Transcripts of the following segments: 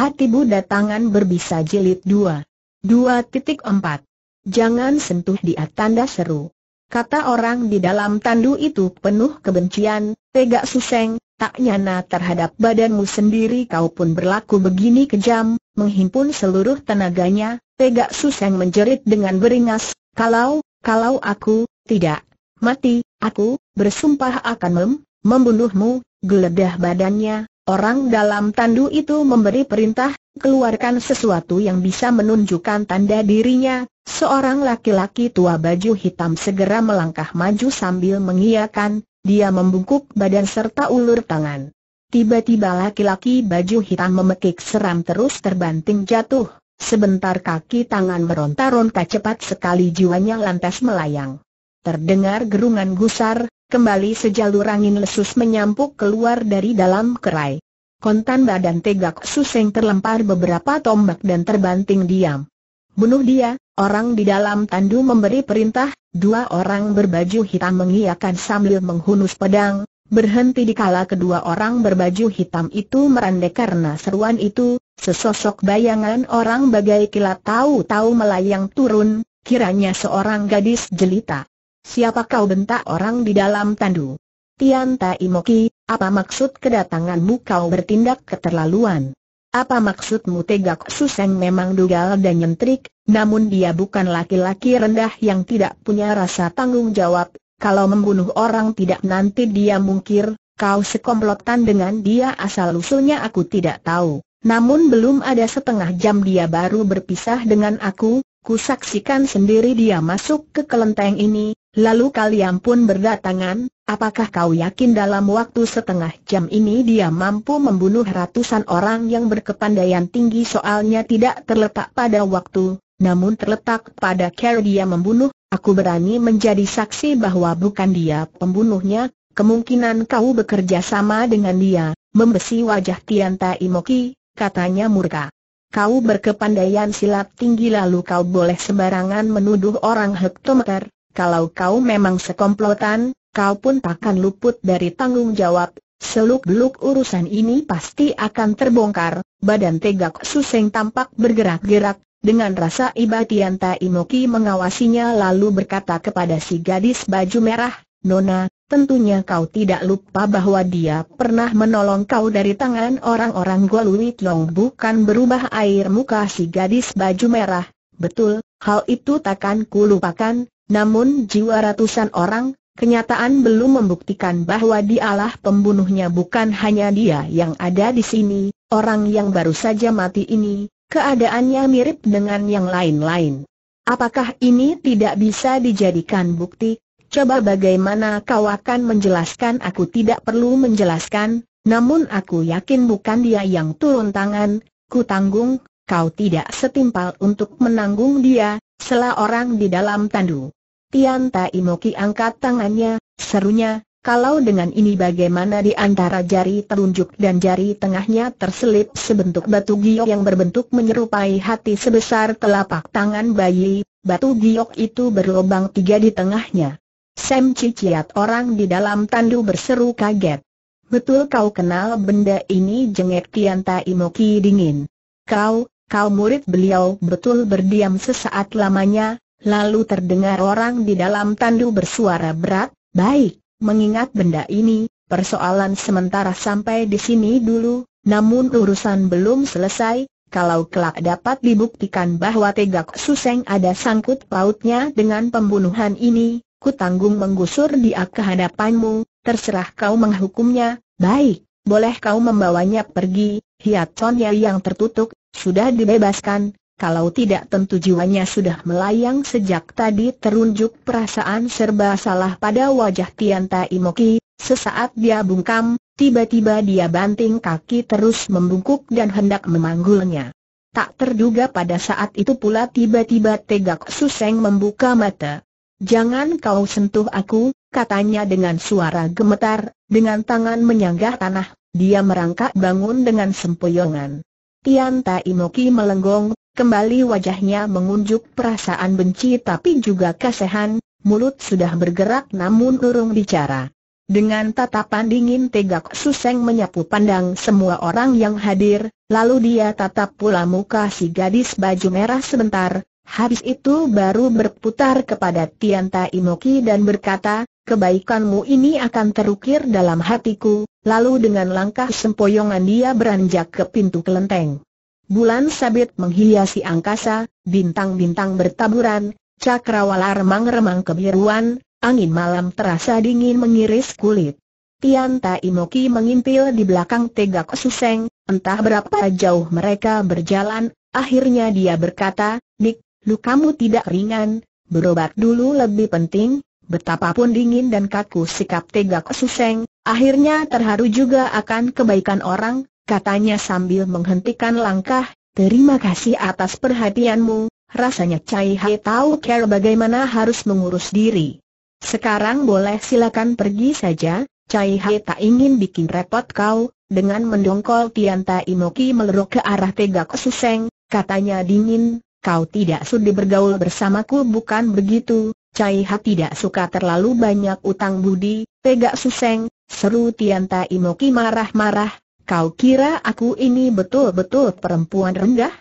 Hati Buddha Tangan Berbisa Jilid titik empat. Jangan sentuh dia tanda seru. Kata orang di dalam tandu itu penuh kebencian, tega suseng, tak nyana terhadap badanmu sendiri kau pun berlaku begini kejam, menghimpun seluruh tenaganya, tega suseng menjerit dengan beringas, kalau, kalau aku, tidak, mati, aku, bersumpah akan mem, membunuhmu, geledah badannya, Orang dalam tandu itu memberi perintah, keluarkan sesuatu yang bisa menunjukkan tanda dirinya, seorang laki-laki tua baju hitam segera melangkah maju sambil mengiakan, dia membungkuk badan serta ulur tangan. Tiba-tiba laki-laki baju hitam memekik seram terus terbanting jatuh. Sebentar kaki tangan meronta-ronta cepat sekali jiwanya lantas melayang. Terdengar gerungan gusar, Kembali sejalur angin lesus menyampuk keluar dari dalam kerai. Kontan badan tegak suseng terlempar beberapa tombak dan terbanting diam. Bunuh dia, orang di dalam tandu memberi perintah, dua orang berbaju hitam mengiakan sambil menghunus pedang, berhenti dikala kedua orang berbaju hitam itu merandek karena seruan itu, sesosok bayangan orang bagai kilat tahu-tahu melayang turun, kiranya seorang gadis jelita. Siapa kau bentak orang di dalam tandu? Tian Tai Moki, apa maksud kedatanganmu kau bertindak keterlaluan? Apa maksudmu tegak Suseng memang dugal dan nyentrik, namun dia bukan laki-laki rendah yang tidak punya rasa tanggung jawab, kalau membunuh orang tidak nanti dia mungkir, kau sekomplotan dengan dia asal-usulnya aku tidak tahu. Namun belum ada setengah jam dia baru berpisah dengan aku, ku saksikan sendiri dia masuk ke kelenteng ini, Lalu kalian pun berdatangan, apakah kau yakin dalam waktu setengah jam ini dia mampu membunuh ratusan orang yang berkepandaian tinggi soalnya tidak terletak pada waktu, namun terletak pada cara dia membunuh, aku berani menjadi saksi bahwa bukan dia pembunuhnya, kemungkinan kau bekerja sama dengan dia, membesi wajah Tianta Imoki, katanya murka. Kau berkepandaian silat tinggi lalu kau boleh sembarangan menuduh orang hektometer, kalau kau memang sekomplotan, kau pun takkan luput dari tanggung jawab, seluk-beluk urusan ini pasti akan terbongkar, badan tegak suseng tampak bergerak-gerak, dengan rasa iba Tianta Inoki mengawasinya lalu berkata kepada si gadis baju merah, Nona, tentunya kau tidak lupa bahwa dia pernah menolong kau dari tangan orang-orang Golui Long bukan berubah air muka si gadis baju merah, betul, hal itu takkan kulupakan, namun jiwa ratusan orang, kenyataan belum membuktikan bahwa dialah pembunuhnya bukan hanya dia yang ada di sini, orang yang baru saja mati ini, keadaannya mirip dengan yang lain-lain. Apakah ini tidak bisa dijadikan bukti? Coba bagaimana kau akan menjelaskan aku tidak perlu menjelaskan, namun aku yakin bukan dia yang turun tangan, ku tanggung, kau tidak setimpal untuk menanggung dia, selah orang di dalam tandu. Tian Tai Moki angkat tangannya, serunya, kalau dengan ini bagaimana di antara jari telunjuk dan jari tengahnya terselip sebentuk batu giok yang berbentuk menyerupai hati sebesar telapak tangan bayi, batu giok itu berlubang tiga di tengahnya. Sam Ciciat orang di dalam tandu berseru kaget. Betul kau kenal benda ini jengek Tian Tai Moki dingin. Kau, kau murid beliau betul berdiam sesaat lamanya, Lalu terdengar orang di dalam tandu bersuara berat, baik, mengingat benda ini, persoalan sementara sampai di sini dulu, namun urusan belum selesai, kalau kelak dapat dibuktikan bahwa Tegak Suseng ada sangkut pautnya dengan pembunuhan ini, ku tanggung menggusur dia ke hadapanmu, terserah kau menghukumnya, baik, boleh kau membawanya pergi, Hiat Chon Yai yang tertutup, sudah dibebaskan, kalau tidak tentu jiwanya sudah melayang sejak tadi terunjuk perasaan serba salah pada wajah Tian Tai sesaat dia bungkam, tiba-tiba dia banting kaki terus membungkuk dan hendak memanggulnya. Tak terduga pada saat itu pula tiba-tiba Tegak Suseng membuka mata. Jangan kau sentuh aku, katanya dengan suara gemetar, dengan tangan menyanggah tanah, dia merangkak bangun dengan sempoyongan. Tian Tai Moki melenggong, kembali wajahnya mengunjuk perasaan benci tapi juga kasihan. mulut sudah bergerak namun urung bicara. Dengan tatapan dingin tegak Suseng menyapu pandang semua orang yang hadir, lalu dia tatap pula muka si gadis baju merah sebentar, habis itu baru berputar kepada Tian Tai Moki dan berkata, kebaikanmu ini akan terukir dalam hatiku, Lalu dengan langkah sempoyongan dia beranjak ke pintu kelenteng. Bulan sabit menghiasi angkasa, bintang-bintang bertaburan, cakrawala remang-remang kebiruan, angin malam terasa dingin mengiris kulit. Tian Tai Moki mengintil di belakang tegak suseng, entah berapa jauh mereka berjalan, akhirnya dia berkata, Dik, lukamu tidak ringan, berobat dulu lebih penting, Betapapun dingin dan kaku sikap tegak Suseng, akhirnya terharu juga akan kebaikan orang, katanya sambil menghentikan langkah, terima kasih atas perhatianmu, rasanya Cai Hai tahu care bagaimana harus mengurus diri. Sekarang boleh silakan pergi saja, Cai Hai tak ingin bikin repot kau, dengan mendongkol Tianta Imoki meleruk ke arah tegak Suseng, katanya dingin, kau tidak sudi bergaul bersamaku bukan begitu, Cai Ha tidak suka terlalu banyak utang budi, Pegak Suseng, seru Tianta Imoki marah-marah, kau kira aku ini betul-betul perempuan rendah?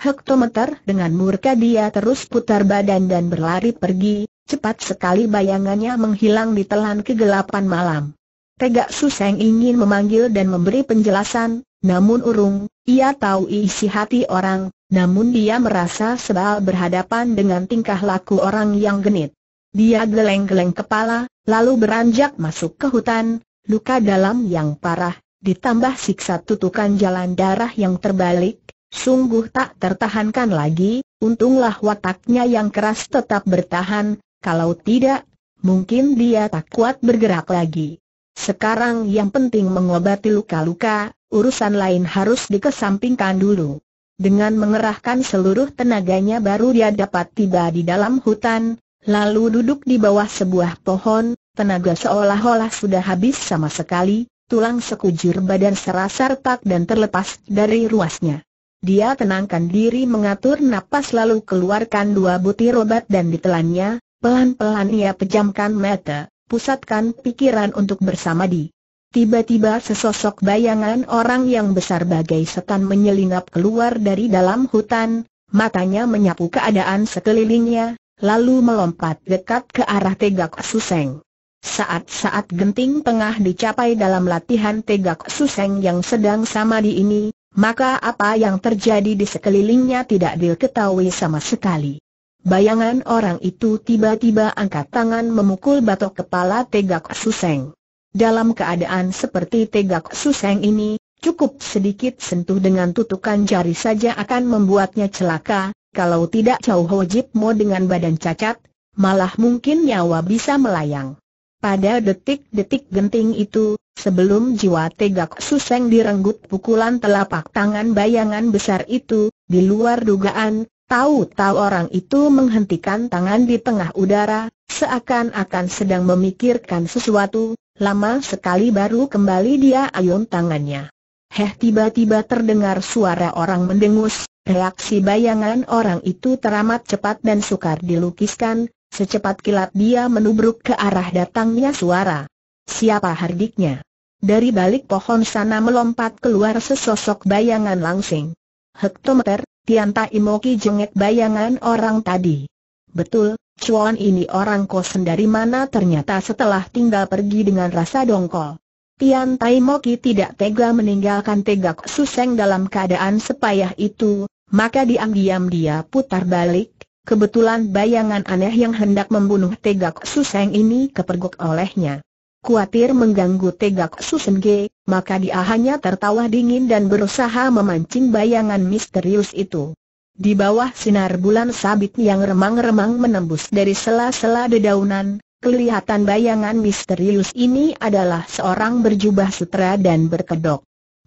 Hektometer dengan murka dia terus putar badan dan berlari pergi, cepat sekali bayangannya menghilang di telan kegelapan malam. Tegak Suseng ingin memanggil dan memberi penjelasan, namun urung, ia tahu isi hati orang, namun dia merasa sebal berhadapan dengan tingkah laku orang yang genit. Dia geleng-geleng kepala, lalu beranjak masuk ke hutan, luka dalam yang parah, ditambah siksa tutukan jalan darah yang terbalik, sungguh tak tertahankan lagi, untunglah wataknya yang keras tetap bertahan, kalau tidak, mungkin dia tak kuat bergerak lagi. Sekarang yang penting mengobati luka-luka, urusan lain harus dikesampingkan dulu. Dengan mengerahkan seluruh tenaganya baru dia dapat tiba di dalam hutan, lalu duduk di bawah sebuah pohon, tenaga seolah-olah sudah habis sama sekali, tulang sekujur badan serasa retak dan terlepas dari ruasnya. Dia tenangkan diri mengatur napas lalu keluarkan dua butir obat dan ditelannya, pelan-pelan ia pejamkan mata, pusatkan pikiran untuk bersama di. Tiba-tiba sesosok bayangan orang yang besar bagai setan menyelinap keluar dari dalam hutan, matanya menyapu keadaan sekelilingnya, lalu melompat dekat ke arah tegak suseng. Saat-saat genting tengah dicapai dalam latihan tegak suseng yang sedang sama di ini, maka apa yang terjadi di sekelilingnya tidak diketahui sama sekali. Bayangan orang itu tiba-tiba angkat tangan memukul batok kepala Tegak Suseng. Dalam keadaan seperti Tegak Suseng ini, cukup sedikit sentuh dengan tutukan jari saja akan membuatnya celaka, kalau tidak Chow Ho Jip Mo dengan badan cacat, malah mungkin nyawa bisa melayang. Pada detik-detik genting itu, sebelum jiwa tegak suseng direnggut pukulan telapak tangan bayangan besar itu, di luar dugaan, tahu-tahu orang itu menghentikan tangan di tengah udara, seakan-akan sedang memikirkan sesuatu, lama sekali baru kembali dia ayun tangannya. Heh tiba-tiba terdengar suara orang mendengus, Reaksi bayangan orang itu teramat cepat dan sukar dilukiskan, secepat kilat dia menubruk ke arah datangnya suara. Siapa hardiknya? Dari balik pohon sana melompat keluar sesosok bayangan langsing. Hektometer, Tianta Imoki jengek bayangan orang tadi. Betul, cuan ini orang kosen dari mana ternyata setelah tinggal pergi dengan rasa dongkol. Tian Tai Moki tidak tega meninggalkan tegak suseng dalam keadaan sepayah itu, maka diam-diam dia putar balik, kebetulan bayangan aneh yang hendak membunuh Tegak Suseng ini kepergok olehnya. Kuatir mengganggu Tegak susenge, maka dia hanya tertawa dingin dan berusaha memancing bayangan misterius itu. Di bawah sinar bulan sabit yang remang-remang menembus dari sela-sela dedaunan, kelihatan bayangan misterius ini adalah seorang berjubah sutra dan berkedok.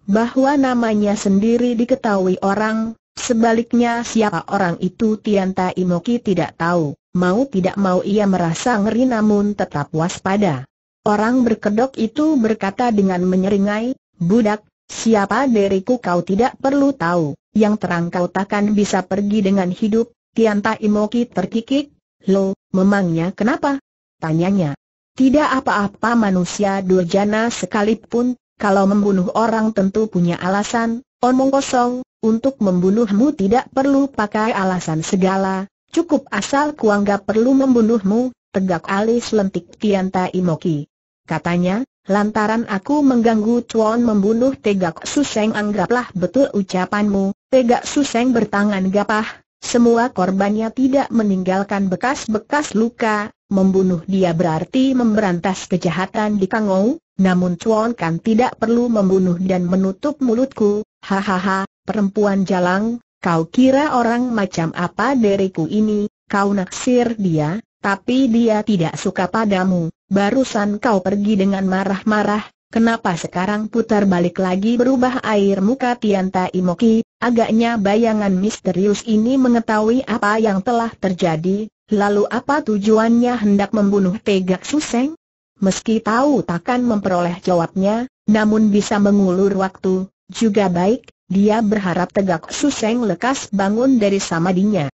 Bahwa namanya sendiri diketahui orang, Sebaliknya siapa orang itu Tian Tai Moki tidak tahu, mau tidak mau ia merasa ngeri namun tetap waspada. Orang berkedok itu berkata dengan menyeringai, Budak, siapa diriku kau tidak perlu tahu, yang terang kau takkan bisa pergi dengan hidup, Tian Tai Moki terkikik, Lo, memangnya kenapa? Tanyanya. Tidak apa-apa manusia durjana sekalipun, kalau membunuh orang tentu punya alasan, omong kosong, untuk membunuhmu tidak perlu pakai alasan segala, cukup asal kuanggap perlu membunuhmu, tegak alis lentik Tianta Imoki. Katanya, lantaran aku mengganggu Chuan membunuh Tegak Suseng anggaplah betul ucapanmu, Tegak Suseng bertangan gapah, semua korbannya tidak meninggalkan bekas-bekas luka, membunuh dia berarti memberantas kejahatan di Kangou, namun Chuan kan tidak perlu membunuh dan menutup mulutku, hahaha, perempuan jalang, kau kira orang macam apa deriku ini, kau naksir dia, tapi dia tidak suka padamu, barusan kau pergi dengan marah-marah, kenapa sekarang putar balik lagi berubah air muka Tianta Imoki, agaknya bayangan misterius ini mengetahui apa yang telah terjadi, lalu apa tujuannya hendak membunuh Pegak Suseng? Meski tahu takkan memperoleh jawabnya, namun bisa mengulur waktu, juga baik, dia berharap tegak Suseng lekas bangun dari samadinya.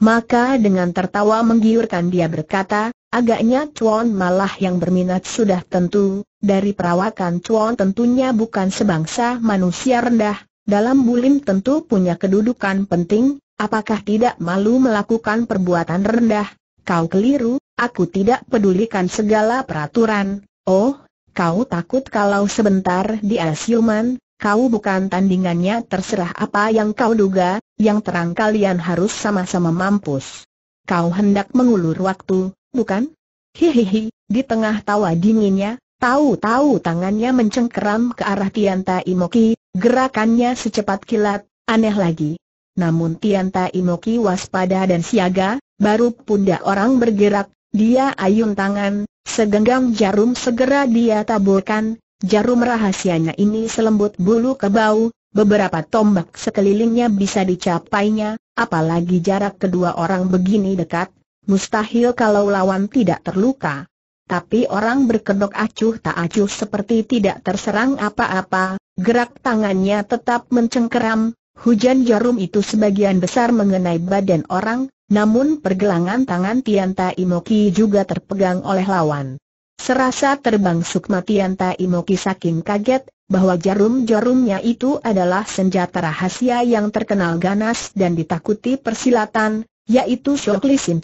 Maka dengan tertawa menggiurkan dia berkata, agaknya Chuan malah yang berminat sudah tentu, dari perawakan Chuan tentunya bukan sebangsa manusia rendah, dalam bulim tentu punya kedudukan penting, apakah tidak malu melakukan perbuatan rendah? Kau keliru, aku tidak pedulikan segala peraturan, oh, kau takut kalau sebentar dia siuman, Kau bukan tandingannya terserah apa yang kau duga, yang terang kalian harus sama-sama mampus. Kau hendak mengulur waktu, bukan? Hihihi, di tengah tawa dinginnya, tahu-tahu tangannya mencengkeram ke arah Tianta Imoki, gerakannya secepat kilat, aneh lagi. Namun Tianta Imoki waspada dan siaga, baru pundak orang bergerak, dia ayun tangan, segenggam jarum segera dia taburkan, Jarum rahasianya ini selembut bulu kebau, beberapa tombak sekelilingnya bisa dicapainya, apalagi jarak kedua orang begini dekat, mustahil kalau lawan tidak terluka. Tapi orang berkedok acuh tak acuh seperti tidak terserang apa-apa, gerak tangannya tetap mencengkeram, hujan jarum itu sebagian besar mengenai badan orang, namun pergelangan tangan Tian Tai juga terpegang oleh lawan. Serasa terbang Sukma Tianta Imoki saking kaget, bahwa jarum-jarumnya itu adalah senjata rahasia yang terkenal ganas dan ditakuti persilatan, yaitu Shokli Sim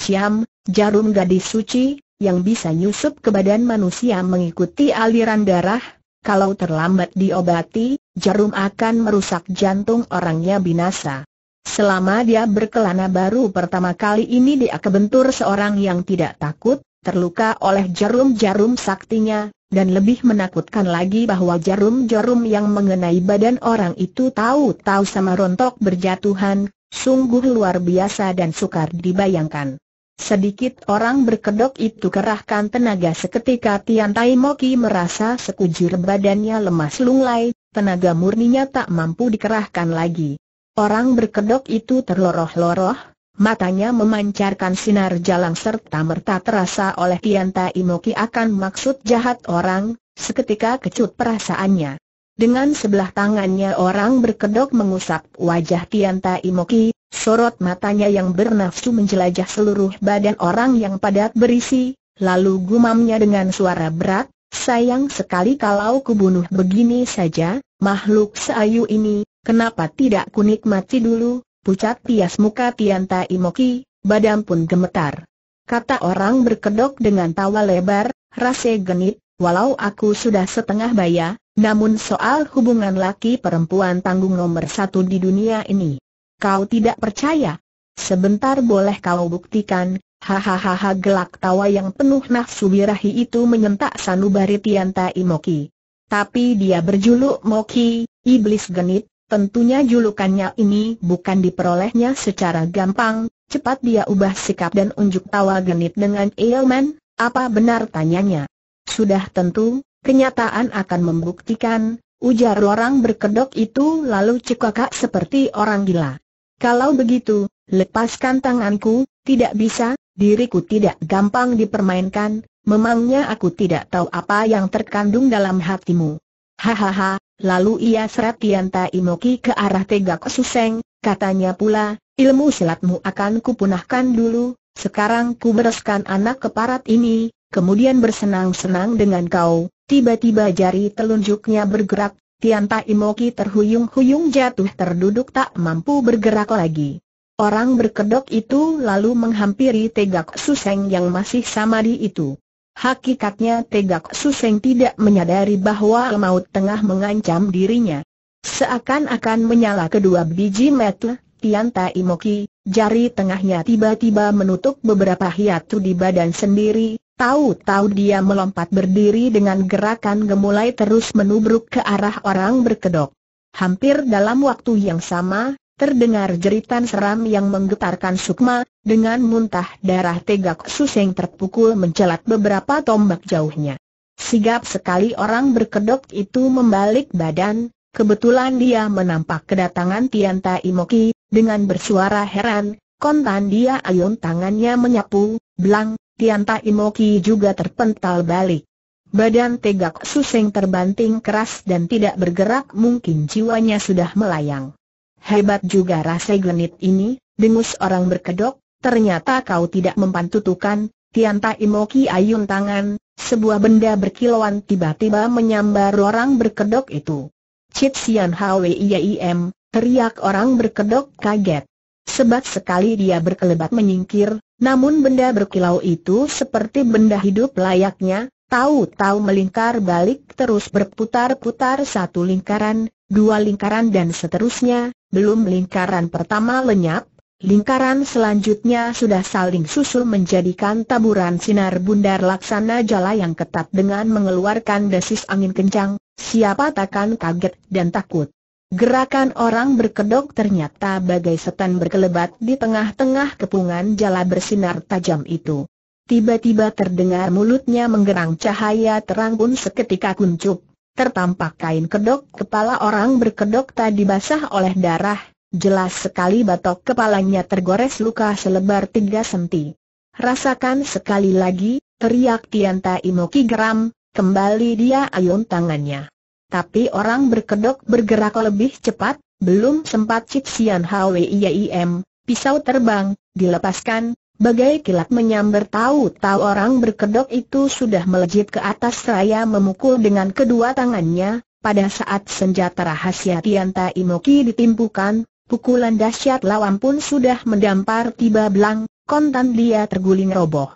jarum gadis suci, yang bisa nyusup ke badan manusia mengikuti aliran darah, kalau terlambat diobati, jarum akan merusak jantung orangnya binasa. Selama dia berkelana baru pertama kali ini dia kebentur seorang yang tidak takut, terluka oleh jarum-jarum saktinya, dan lebih menakutkan lagi bahwa jarum-jarum yang mengenai badan orang itu tahu-tahu sama rontok berjatuhan, sungguh luar biasa dan sukar dibayangkan. Sedikit orang berkedok itu kerahkan tenaga seketika Tian Tai Mo Moki merasa sekujur badannya lemas lunglai, tenaga murninya tak mampu dikerahkan lagi. Orang berkedok itu terloroh-loroh, Matanya memancarkan sinar jalang serta merta terasa oleh Tianta Imoki akan maksud jahat orang, seketika kecut perasaannya. Dengan sebelah tangannya orang berkedok mengusap wajah Tianta Imoki, sorot matanya yang bernafsu menjelajah seluruh badan orang yang padat berisi, lalu gumamnya dengan suara berat, sayang sekali kalau kubunuh begini saja, makhluk seayu ini, kenapa tidak kunikmati dulu, pucat pias muka Tianta Imoki, badan pun gemetar. Kata orang berkedok dengan tawa lebar, rase genit, walau aku sudah setengah baya, namun soal hubungan laki perempuan tanggung nomor satu di dunia ini. Kau tidak percaya? Sebentar boleh kau buktikan, hahaha gelak tawa yang penuh nafsu birahi itu menyentak sanubari Tianta Imoki. Tapi dia berjuluk Moki, iblis genit, Tentunya julukannya ini bukan diperolehnya secara gampang, cepat dia ubah sikap dan unjuk tawa genit dengan Eilman, apa benar tanyanya. Sudah tentu, kenyataan akan membuktikan, ujar orang berkedok itu lalu cekakak seperti orang gila. Kalau begitu, lepaskan tanganku, tidak bisa, diriku tidak gampang dipermainkan, memangnya aku tidak tahu apa yang terkandung dalam hatimu. Hahaha, Lalu ia seret Tianta Imoki ke arah tegak Suseng, katanya pula, ilmu silatmu akan kupunahkan dulu, sekarang ku bereskan anak keparat ini, kemudian bersenang-senang dengan kau. Tiba-tiba jari telunjuknya bergerak, Tianta Imoki terhuyung-huyung jatuh terduduk tak mampu bergerak lagi. Orang berkedok itu lalu menghampiri tegak Suseng yang masih samadi itu. Hakikatnya Tegak Suseng tidak menyadari bahwa maut tengah mengancam dirinya. Seakan-akan menyala kedua biji metu, Tian Tai Moki, jari tengahnya tiba-tiba menutup beberapa hiatu di badan sendiri, tahu-tahu dia melompat berdiri dengan gerakan gemulai terus menubruk ke arah orang berkedok. Hampir dalam waktu yang sama, Terdengar jeritan seram yang menggetarkan Sukma, dengan muntah darah tegak Suseng terpukul mencelat beberapa tombak jauhnya. Sigap sekali orang berkedok itu membalik badan, kebetulan dia menampak kedatangan Tianta Imoki, dengan bersuara heran, kontan dia ayun tangannya menyapu, belang, Tianta Imoki juga terpental balik. Badan tegak Suseng terbanting keras dan tidak bergerak mungkin jiwanya sudah melayang. Hebat juga rasa genit ini, dengus orang berkedok, ternyata kau tidak mempan tutukan, Tianta Imoki ayun tangan, sebuah benda berkilauan tiba-tiba menyambar orang berkedok itu. Cip Sian Hwiyim, teriak orang berkedok kaget. Sebat sekali dia berkelebat menyingkir, namun benda berkilau itu seperti benda hidup layaknya, tahu-tahu melingkar balik terus berputar-putar satu lingkaran, dua lingkaran dan seterusnya, belum lingkaran pertama lenyap, lingkaran selanjutnya sudah saling susul menjadikan taburan sinar bundar laksana jala yang ketat dengan mengeluarkan desis angin kencang, siapa takkan kaget dan takut. Gerakan orang berkedok ternyata bagai setan berkelebat di tengah-tengah kepungan jala bersinar tajam itu. Tiba-tiba terdengar mulutnya menggerang cahaya terang pun seketika kuncup, tertampak kain kedok kepala orang berkedok tadi basah oleh darah, jelas sekali batok kepalanya tergores luka selebar tiga senti. Rasakan sekali lagi, teriak Tianta Imoki geram, kembali dia ayun tangannya. Tapi orang berkedok bergerak lebih cepat, belum sempat Cixian Sian Pisau terbang, dilepaskan, Bagai kilat menyambar tahu-tahu orang berkedok itu sudah melejit ke atas raya memukul dengan kedua tangannya, pada saat senjata rahasia Tianta Imoki ditimpukan, pukulan dahsyat lawan pun sudah mendampar tiba belang, kontan dia terguling roboh.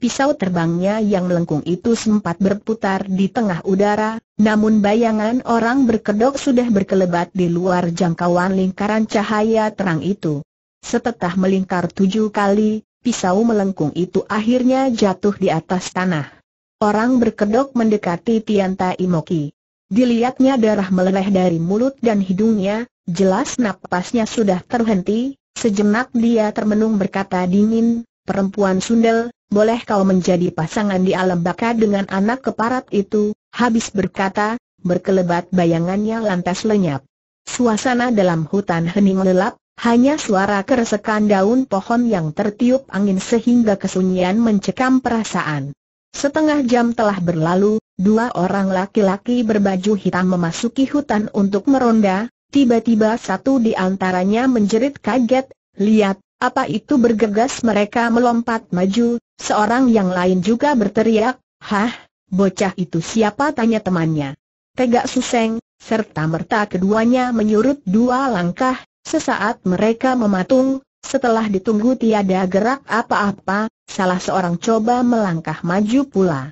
Pisau terbangnya yang melengkung itu sempat berputar di tengah udara, namun bayangan orang berkedok sudah berkelebat di luar jangkauan lingkaran cahaya terang itu. Setelah melingkar tujuh kali, pisau melengkung itu akhirnya jatuh di atas tanah. Orang berkedok mendekati Tianta Imoki. Dilihatnya darah meleleh dari mulut dan hidungnya, jelas napasnya sudah terhenti, sejenak dia termenung berkata dingin, perempuan sundel, boleh kau menjadi pasangan di alam baka dengan anak keparat itu, habis berkata, berkelebat bayangannya lantas lenyap. Suasana dalam hutan hening lelap, hanya suara keresekan daun pohon yang tertiup angin sehingga kesunyian mencekam perasaan. Setengah jam telah berlalu, dua orang laki-laki berbaju hitam memasuki hutan untuk meronda, tiba-tiba satu di antaranya menjerit kaget, lihat, apa itu bergegas mereka melompat maju, seorang yang lain juga berteriak, hah, bocah itu siapa tanya temannya. Tegak Suseng, serta merta keduanya menyurut dua langkah, Sesaat mereka mematung, setelah ditunggu tiada gerak apa-apa, salah seorang coba melangkah maju pula.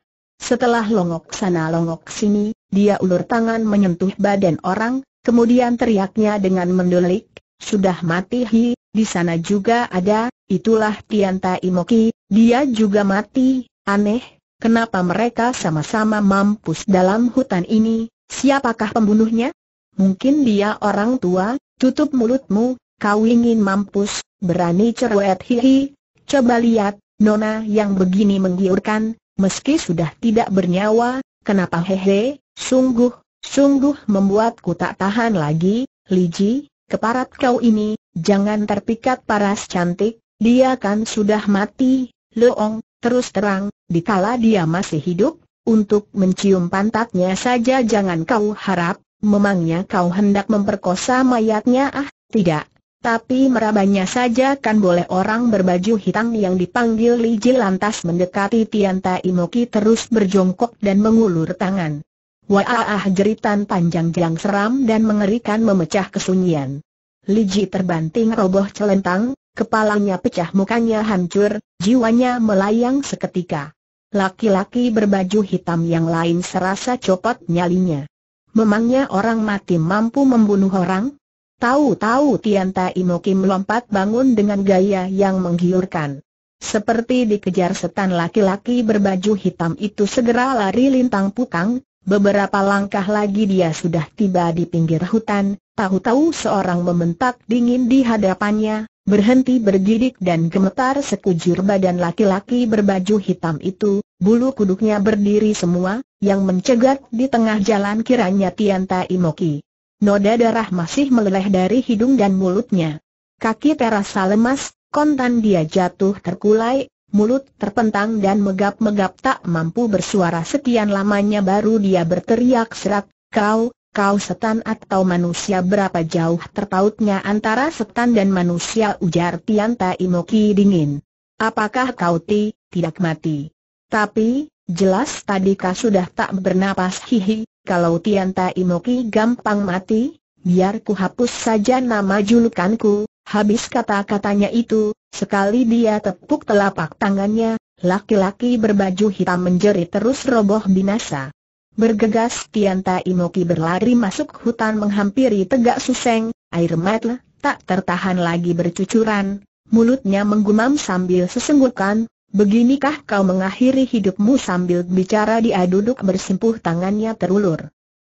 Setelah longok sana longok sini, dia ulur tangan menyentuh badan orang, kemudian teriaknya dengan mendulik, sudah mati hi, di sana juga ada, itulah Tianta Imoki, dia juga mati, aneh, kenapa mereka sama-sama mampus dalam hutan ini, siapakah pembunuhnya? Mungkin dia orang tua, Tutup mulutmu, kau ingin mampus, berani cerewet hihi. Coba lihat, nona yang begini menggiurkan, meski sudah tidak bernyawa, kenapa hehe, sungguh, sungguh membuatku tak tahan lagi, Liji, keparat kau ini, jangan terpikat paras cantik, dia kan sudah mati, loong, terus terang, dikala dia masih hidup, untuk mencium pantatnya saja jangan kau harap, Memangnya kau hendak memperkosa mayatnya ah? Tidak. Tapi merabanya saja kan boleh orang berbaju hitam yang dipanggil Li Ji lantas mendekati Tian Tai Moki terus berjongkok dan mengulur tangan. Wah jeritan panjang yang seram dan mengerikan memecah kesunyian. Li Ji terbanting roboh celentang, kepalanya pecah mukanya hancur, jiwanya melayang seketika. Laki-laki berbaju hitam yang lain serasa copot nyalinya. Memangnya orang mati mampu membunuh orang? Tahu-tahu Tian Tai Mo Kim lompat bangun dengan gaya yang menggiurkan. Seperti dikejar setan laki-laki berbaju hitam itu segera lari lintang pukang. beberapa langkah lagi dia sudah tiba di pinggir hutan, tahu-tahu seorang membentak dingin di hadapannya, berhenti bergidik dan gemetar sekujur badan laki-laki berbaju hitam itu, bulu kuduknya berdiri semua, yang mencegat di tengah jalan kiranya Tianta Imoki. Noda darah masih meleleh dari hidung dan mulutnya. Kaki terasa lemas, kontan dia jatuh terkulai, mulut terpentang dan megap-megap tak mampu bersuara sekian lamanya baru dia berteriak serak, kau, Kau setan atau manusia berapa jauh terpautnya antara setan dan manusia ujar Tianta Imoki dingin. Apakah kau ti, tidak mati? Tapi, jelas tadi kau sudah tak bernapas hihi, kalau Tianta Imoki gampang mati, biar ku hapus saja nama julukanku. Habis kata-katanya itu, sekali dia tepuk telapak tangannya, laki-laki berbaju hitam menjerit terus roboh binasa. Bergegas Tianta Moki berlari masuk hutan menghampiri tegak suseng, air mata tak tertahan lagi bercucuran, mulutnya menggumam sambil sesenggukan, Beginikah kau mengakhiri hidupmu sambil bicara dia duduk bersimpuh tangannya terulur.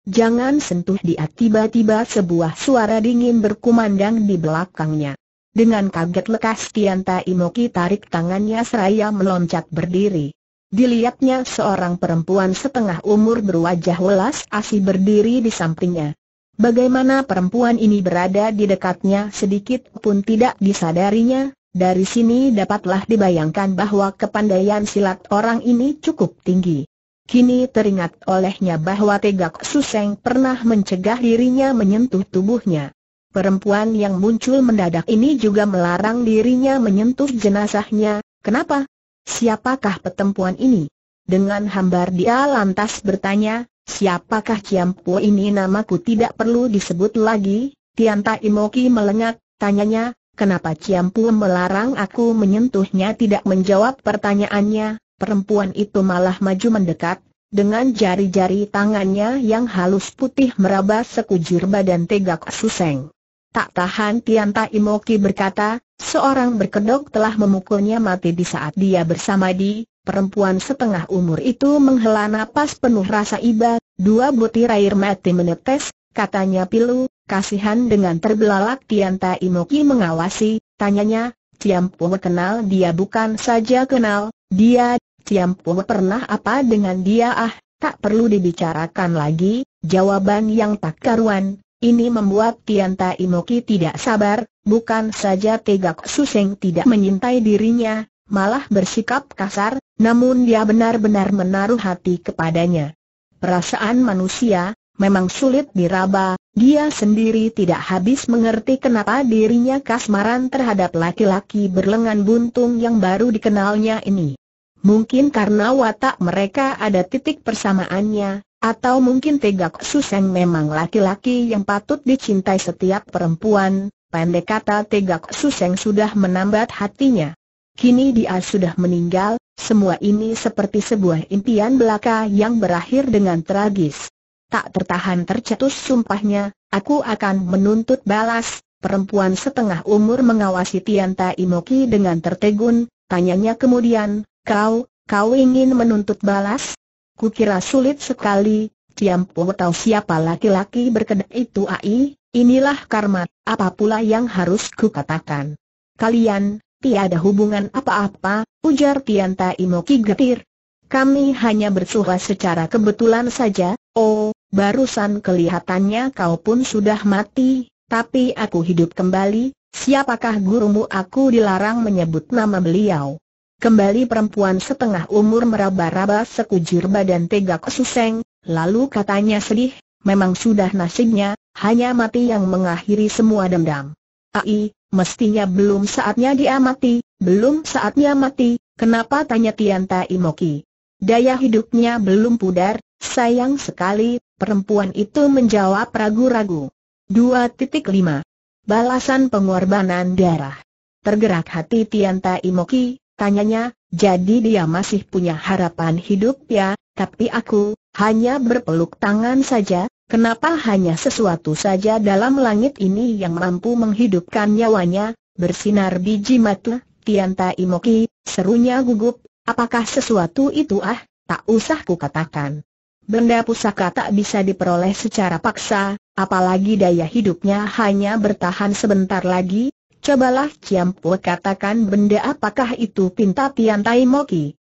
Jangan sentuh dia tiba-tiba sebuah suara dingin berkumandang di belakangnya. Dengan kaget lekas Tianta Moki tarik tangannya seraya meloncat berdiri. Dilihatnya seorang perempuan setengah umur berwajah welas asih berdiri di sampingnya. Bagaimana perempuan ini berada di dekatnya sedikit pun tidak disadarinya, dari sini dapatlah dibayangkan bahwa kepandaian silat orang ini cukup tinggi. Kini teringat olehnya bahwa Tegak Suseng pernah mencegah dirinya menyentuh tubuhnya. Perempuan yang muncul mendadak ini juga melarang dirinya menyentuh jenazahnya, kenapa? siapakah petempuan ini? Dengan hambar dia lantas bertanya, siapakah ciampu ini namaku tidak perlu disebut lagi, Tianta Imoki melengak, tanyanya, kenapa ciampu melarang aku menyentuhnya tidak menjawab pertanyaannya, perempuan itu malah maju mendekat, dengan jari-jari tangannya yang halus putih meraba sekujur badan tegak suseng. Tak tahan Tianta Imoki berkata, Seorang berkedok telah memukulnya mati di saat dia bersama di, perempuan setengah umur itu menghela napas penuh rasa iba, dua butir air mati menetes, katanya pilu, kasihan dengan terbelalak Tianta Imoki mengawasi, tanyanya, Ciampu kenal dia bukan saja kenal, dia, Ciampu pernah apa dengan dia ah, tak perlu dibicarakan lagi, jawaban yang tak karuan, ini membuat Tianta Imoki tidak sabar, Bukan saja Tegak Suseng tidak menyintai dirinya, malah bersikap kasar, namun dia benar-benar menaruh hati kepadanya. Perasaan manusia, memang sulit diraba, dia sendiri tidak habis mengerti kenapa dirinya kasmaran terhadap laki-laki berlengan buntung yang baru dikenalnya ini. Mungkin karena watak mereka ada titik persamaannya, atau mungkin Tegak Suseng memang laki-laki yang patut dicintai setiap perempuan, Pendek kata tegak Suseng sudah menambat hatinya. Kini dia sudah meninggal, semua ini seperti sebuah impian belaka yang berakhir dengan tragis. Tak tertahan tercetus sumpahnya, aku akan menuntut balas, perempuan setengah umur mengawasi Tianta Imoki dengan tertegun, tanyanya kemudian, kau, kau ingin menuntut balas? Kukira sulit sekali, Tiampo tahu siapa laki-laki berkedok itu ai, Inilah karma, apa pula yang harus kukatakan? Kalian, tiada hubungan apa-apa, ujar Tianta Imoki getir. Kami hanya bersuha secara kebetulan saja, oh, barusan kelihatannya kau pun sudah mati, tapi aku hidup kembali, siapakah gurumu aku dilarang menyebut nama beliau. Kembali perempuan setengah umur meraba-raba sekujur badan tegak suseng, lalu katanya sedih, Memang sudah nasibnya, hanya mati yang mengakhiri semua dendam. Ai, mestinya belum saatnya dia mati, belum saatnya mati, kenapa tanya Tianta Imoki. Daya hidupnya belum pudar, sayang sekali, perempuan itu menjawab ragu-ragu. 2.5 Balasan pengorbanan darah Tergerak hati Tianta Imoki, tanyanya, jadi dia masih punya harapan hidup ya, tapi aku, hanya berpeluk tangan saja, Kenapa hanya sesuatu saja dalam langit ini yang mampu menghidupkan nyawanya, bersinar biji mata, Tianta Imoki, serunya gugup, apakah sesuatu itu ah, tak usah ku katakan. Benda pusaka tak bisa diperoleh secara paksa, apalagi daya hidupnya hanya bertahan sebentar lagi, cobalah Ciampu katakan benda apakah itu pinta Tianta Imoki.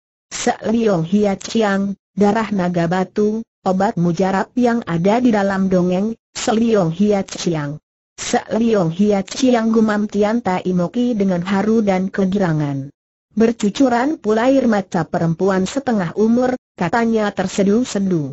Liong Hia ciang, darah naga batu, obat mujarab yang ada di dalam dongeng, Seliong Hiat Chiang. Seliong Hiat Chiang gumam Tian Tai Moki dengan haru dan kegirangan. Bercucuran pula air mata perempuan setengah umur, katanya tersendu sendu.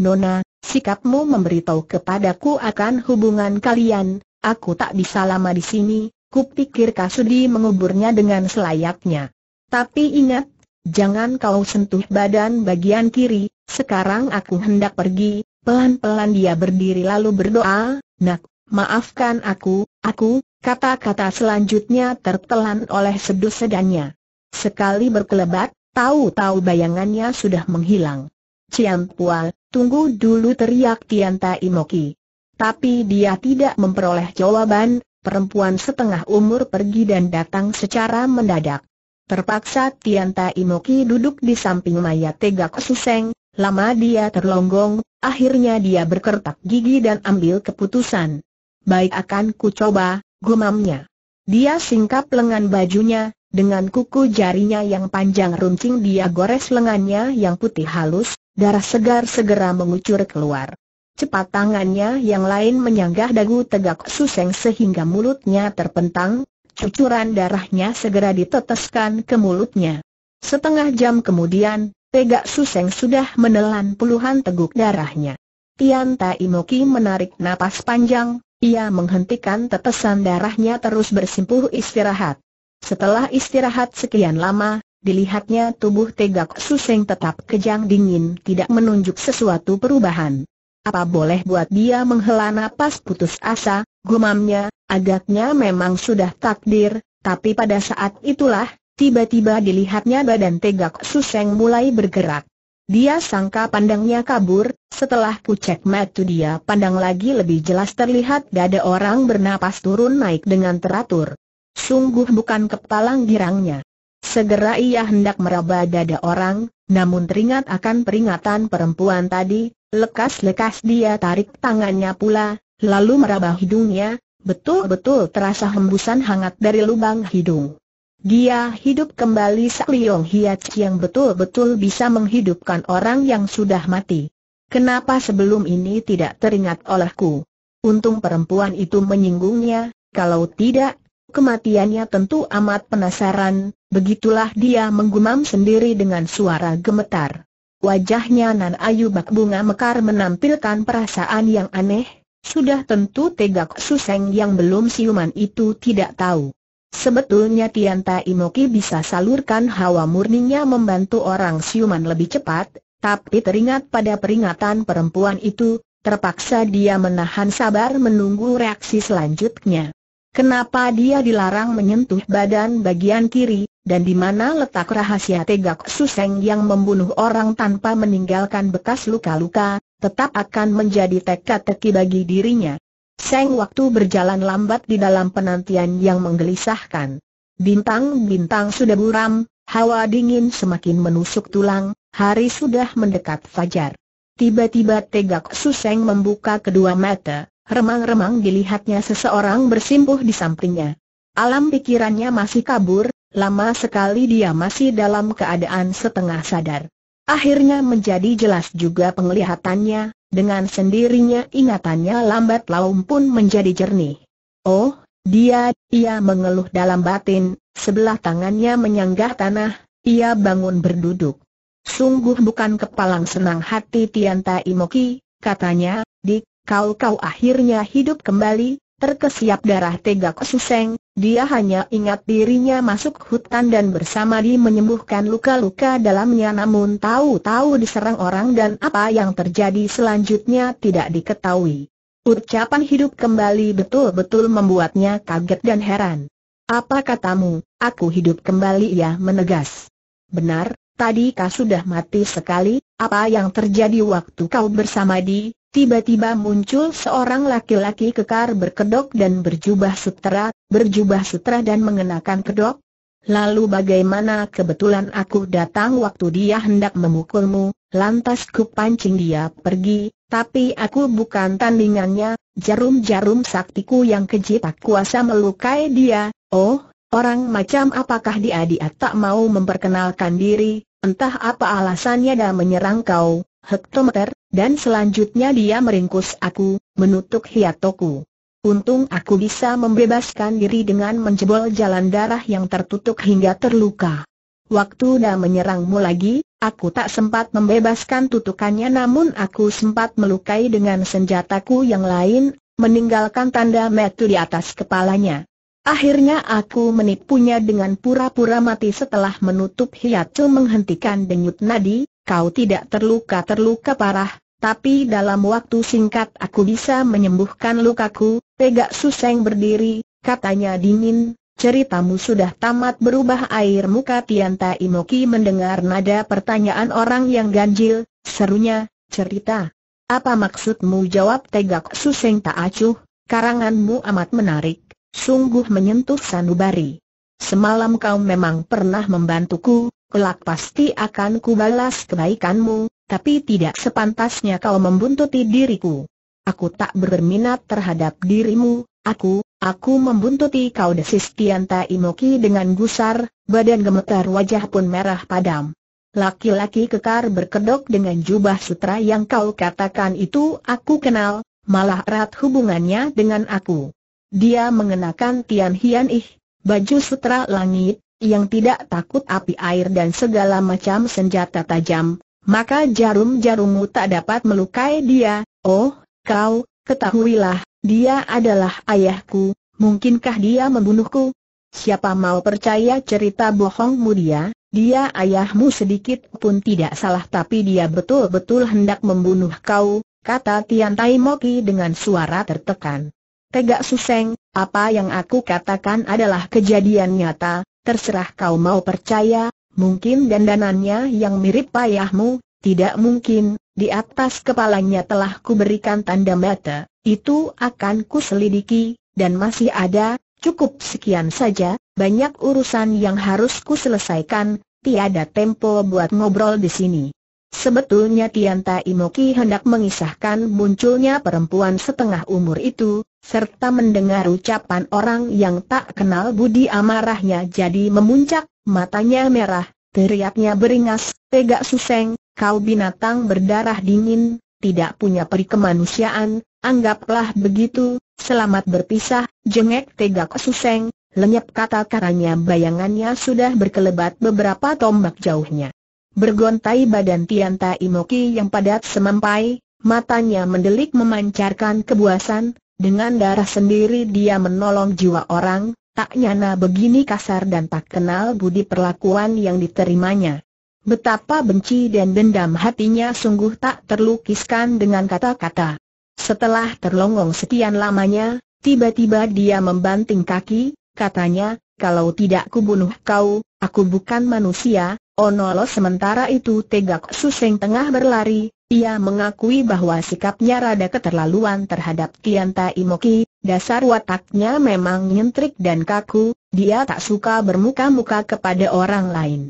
Nona, sikapmu memberitahu kepadaku akan hubungan kalian, aku tak bisa lama di sini, kupikir Kasudi menguburnya dengan selayaknya. Tapi ingat, jangan kau sentuh badan bagian kiri, sekarang aku hendak pergi, pelan-pelan dia berdiri lalu berdoa, nak, maafkan aku, aku, kata-kata selanjutnya tertelan oleh seduh sedannya. Sekali berkelebat, tahu-tahu bayangannya sudah menghilang. Cian Pual, tunggu dulu teriak Tian Tai Moki. Tapi dia tidak memperoleh jawaban, perempuan setengah umur pergi dan datang secara mendadak. Terpaksa Tian Tai Moki duduk di samping mayat Tegak Suseng, Lama dia terlonggong, akhirnya dia berkertak gigi dan ambil keputusan. Baik akan ku coba, gumamnya. Dia singkap lengan bajunya, dengan kuku jarinya yang panjang runcing dia gores lengannya yang putih halus, darah segar segera mengucur keluar. Cepat tangannya yang lain menyanggah dagu tegak suseng sehingga mulutnya terpentang, cucuran darahnya segera diteteskan ke mulutnya. Setengah jam kemudian, Tegak Suseng sudah menelan puluhan teguk darahnya. Tian Tai Moki menarik napas panjang, ia menghentikan tetesan darahnya terus bersimpuh istirahat. Setelah istirahat sekian lama, dilihatnya tubuh Tegak Suseng tetap kejang dingin tidak menunjuk sesuatu perubahan. Apa boleh buat dia menghela napas putus asa, gumamnya, agaknya memang sudah takdir, tapi pada saat itulah, Tiba-tiba dilihatnya badan tegak Suseng mulai bergerak. Dia sangka pandangnya kabur, setelah cek metu dia pandang lagi lebih jelas terlihat dada orang bernapas turun naik dengan teratur. Sungguh bukan kepalang girangnya. Segera ia hendak meraba dada orang, namun teringat akan peringatan perempuan tadi, lekas-lekas dia tarik tangannya pula, lalu meraba hidungnya, betul-betul terasa hembusan hangat dari lubang hidung. Dia hidup kembali Saliong Hiat yang betul-betul bisa menghidupkan orang yang sudah mati. Kenapa sebelum ini tidak teringat olehku? Untung perempuan itu menyinggungnya, kalau tidak, kematiannya tentu amat penasaran, begitulah dia menggumam sendiri dengan suara gemetar. Wajahnya Nan Ayu Bak Bunga Mekar menampilkan perasaan yang aneh, sudah tentu tegak suseng yang belum siuman itu tidak tahu. Sebetulnya Tianta Imoki bisa salurkan hawa murninya membantu orang siuman lebih cepat, tapi teringat pada peringatan perempuan itu, terpaksa dia menahan sabar menunggu reaksi selanjutnya. Kenapa dia dilarang menyentuh badan bagian kiri, dan di mana letak rahasia tegak suseng yang membunuh orang tanpa meninggalkan bekas luka-luka, tetap akan menjadi teka-teki bagi dirinya. Seng waktu berjalan lambat di dalam penantian yang menggelisahkan. Bintang-bintang sudah buram, hawa dingin semakin menusuk tulang, hari sudah mendekat fajar. Tiba-tiba tegak Suseng membuka kedua mata, remang-remang dilihatnya seseorang bersimpuh di sampingnya. Alam pikirannya masih kabur, lama sekali dia masih dalam keadaan setengah sadar. Akhirnya menjadi jelas juga penglihatannya, dengan sendirinya ingatannya lambat laun pun menjadi jernih. Oh, dia, ia mengeluh dalam batin, sebelah tangannya menyanggah tanah, ia bangun berduduk. Sungguh bukan kepalang senang hati Tianta Imoki, katanya, dik, kau-kau akhirnya hidup kembali, Terkesiap darah tegak suseng, dia hanya ingat dirinya masuk hutan dan bersama di menyembuhkan luka-luka dalamnya namun tahu-tahu diserang orang dan apa yang terjadi selanjutnya tidak diketahui. Ucapan hidup kembali betul-betul membuatnya kaget dan heran. Apa katamu, aku hidup kembali ya menegas. Benar, tadi kau sudah mati sekali, apa yang terjadi waktu kau bersama di Tiba-tiba muncul seorang laki-laki kekar berkedok dan berjubah sutera, berjubah sutera dan mengenakan kedok. Lalu bagaimana kebetulan aku datang waktu dia hendak memukulmu, lantas ku pancing dia pergi, tapi aku bukan tandingannya, jarum-jarum saktiku yang keji tak kuasa melukai dia, oh, orang macam apakah dia dia tak mau memperkenalkan diri, entah apa alasannya dia menyerang kau, hektometer, dan selanjutnya dia meringkus aku, menutup hiatoku. Untung aku bisa membebaskan diri dengan menjebol jalan darah yang tertutup hingga terluka. Waktu dah menyerangmu lagi, aku tak sempat membebaskan tutukannya namun aku sempat melukai dengan senjataku yang lain, meninggalkan tanda metu di atas kepalanya. Akhirnya aku menipunya dengan pura-pura mati setelah menutup hiatu menghentikan denyut nadi, kau tidak terluka-terluka parah, tapi dalam waktu singkat aku bisa menyembuhkan lukaku, Pegak Suseng berdiri, katanya dingin, ceritamu sudah tamat berubah air muka Tianta Imoki mendengar nada pertanyaan orang yang ganjil, serunya, cerita. Apa maksudmu jawab Tegak Suseng tak acuh, karanganmu amat menarik sungguh menyentuh sanubari. Semalam kau memang pernah membantuku, kelak pasti akan kubalas kebaikanmu, tapi tidak sepantasnya kau membuntuti diriku. Aku tak berminat terhadap dirimu, aku, aku membuntuti kau desis Tianta dengan gusar, badan gemetar wajah pun merah padam. Laki-laki kekar berkedok dengan jubah sutra yang kau katakan itu aku kenal, malah erat hubungannya dengan aku. Dia mengenakan Tian Hian Ih, baju sutra langit, yang tidak takut api air dan segala macam senjata tajam, maka jarum-jarummu tak dapat melukai dia. Oh, kau, ketahuilah, dia adalah ayahku, mungkinkah dia membunuhku? Siapa mau percaya cerita bohongmu dia, dia ayahmu sedikit pun tidak salah tapi dia betul-betul hendak membunuh kau, kata Tian Tai Moki dengan suara tertekan. Tegak Suseng, apa yang aku katakan adalah kejadian nyata, terserah kau mau percaya, mungkin dandanannya yang mirip payahmu, tidak mungkin, di atas kepalanya telah kuberikan tanda mata, itu akan kuselidiki, dan masih ada, cukup sekian saja, banyak urusan yang harus kuselesaikan, tiada tempo buat ngobrol di sini. Sebetulnya Tianta Imoki hendak mengisahkan munculnya perempuan setengah umur itu, serta mendengar ucapan orang yang tak kenal budi amarahnya jadi memuncak, matanya merah, teriaknya beringas, tegak suseng, kau binatang berdarah dingin, tidak punya peri kemanusiaan, anggaplah begitu, selamat berpisah, jengek tegak suseng, lenyap kata karanya bayangannya sudah berkelebat beberapa tombak jauhnya. Bergontai badan Tian Tai Moki yang padat semampai, matanya mendelik memancarkan kebuasan, dengan darah sendiri dia menolong jiwa orang, tak nyana begini kasar dan tak kenal budi perlakuan yang diterimanya. Betapa benci dan dendam hatinya sungguh tak terlukiskan dengan kata-kata. Setelah terlongong sekian lamanya, tiba-tiba dia membanting kaki, katanya, kalau tidak kubunuh kau, aku bukan manusia, Onolo sementara itu tegak suseng tengah berlari, ia mengakui bahwa sikapnya rada keterlaluan terhadap Tianta Imoki, dasar wataknya memang nyentrik dan kaku, dia tak suka bermuka-muka kepada orang lain.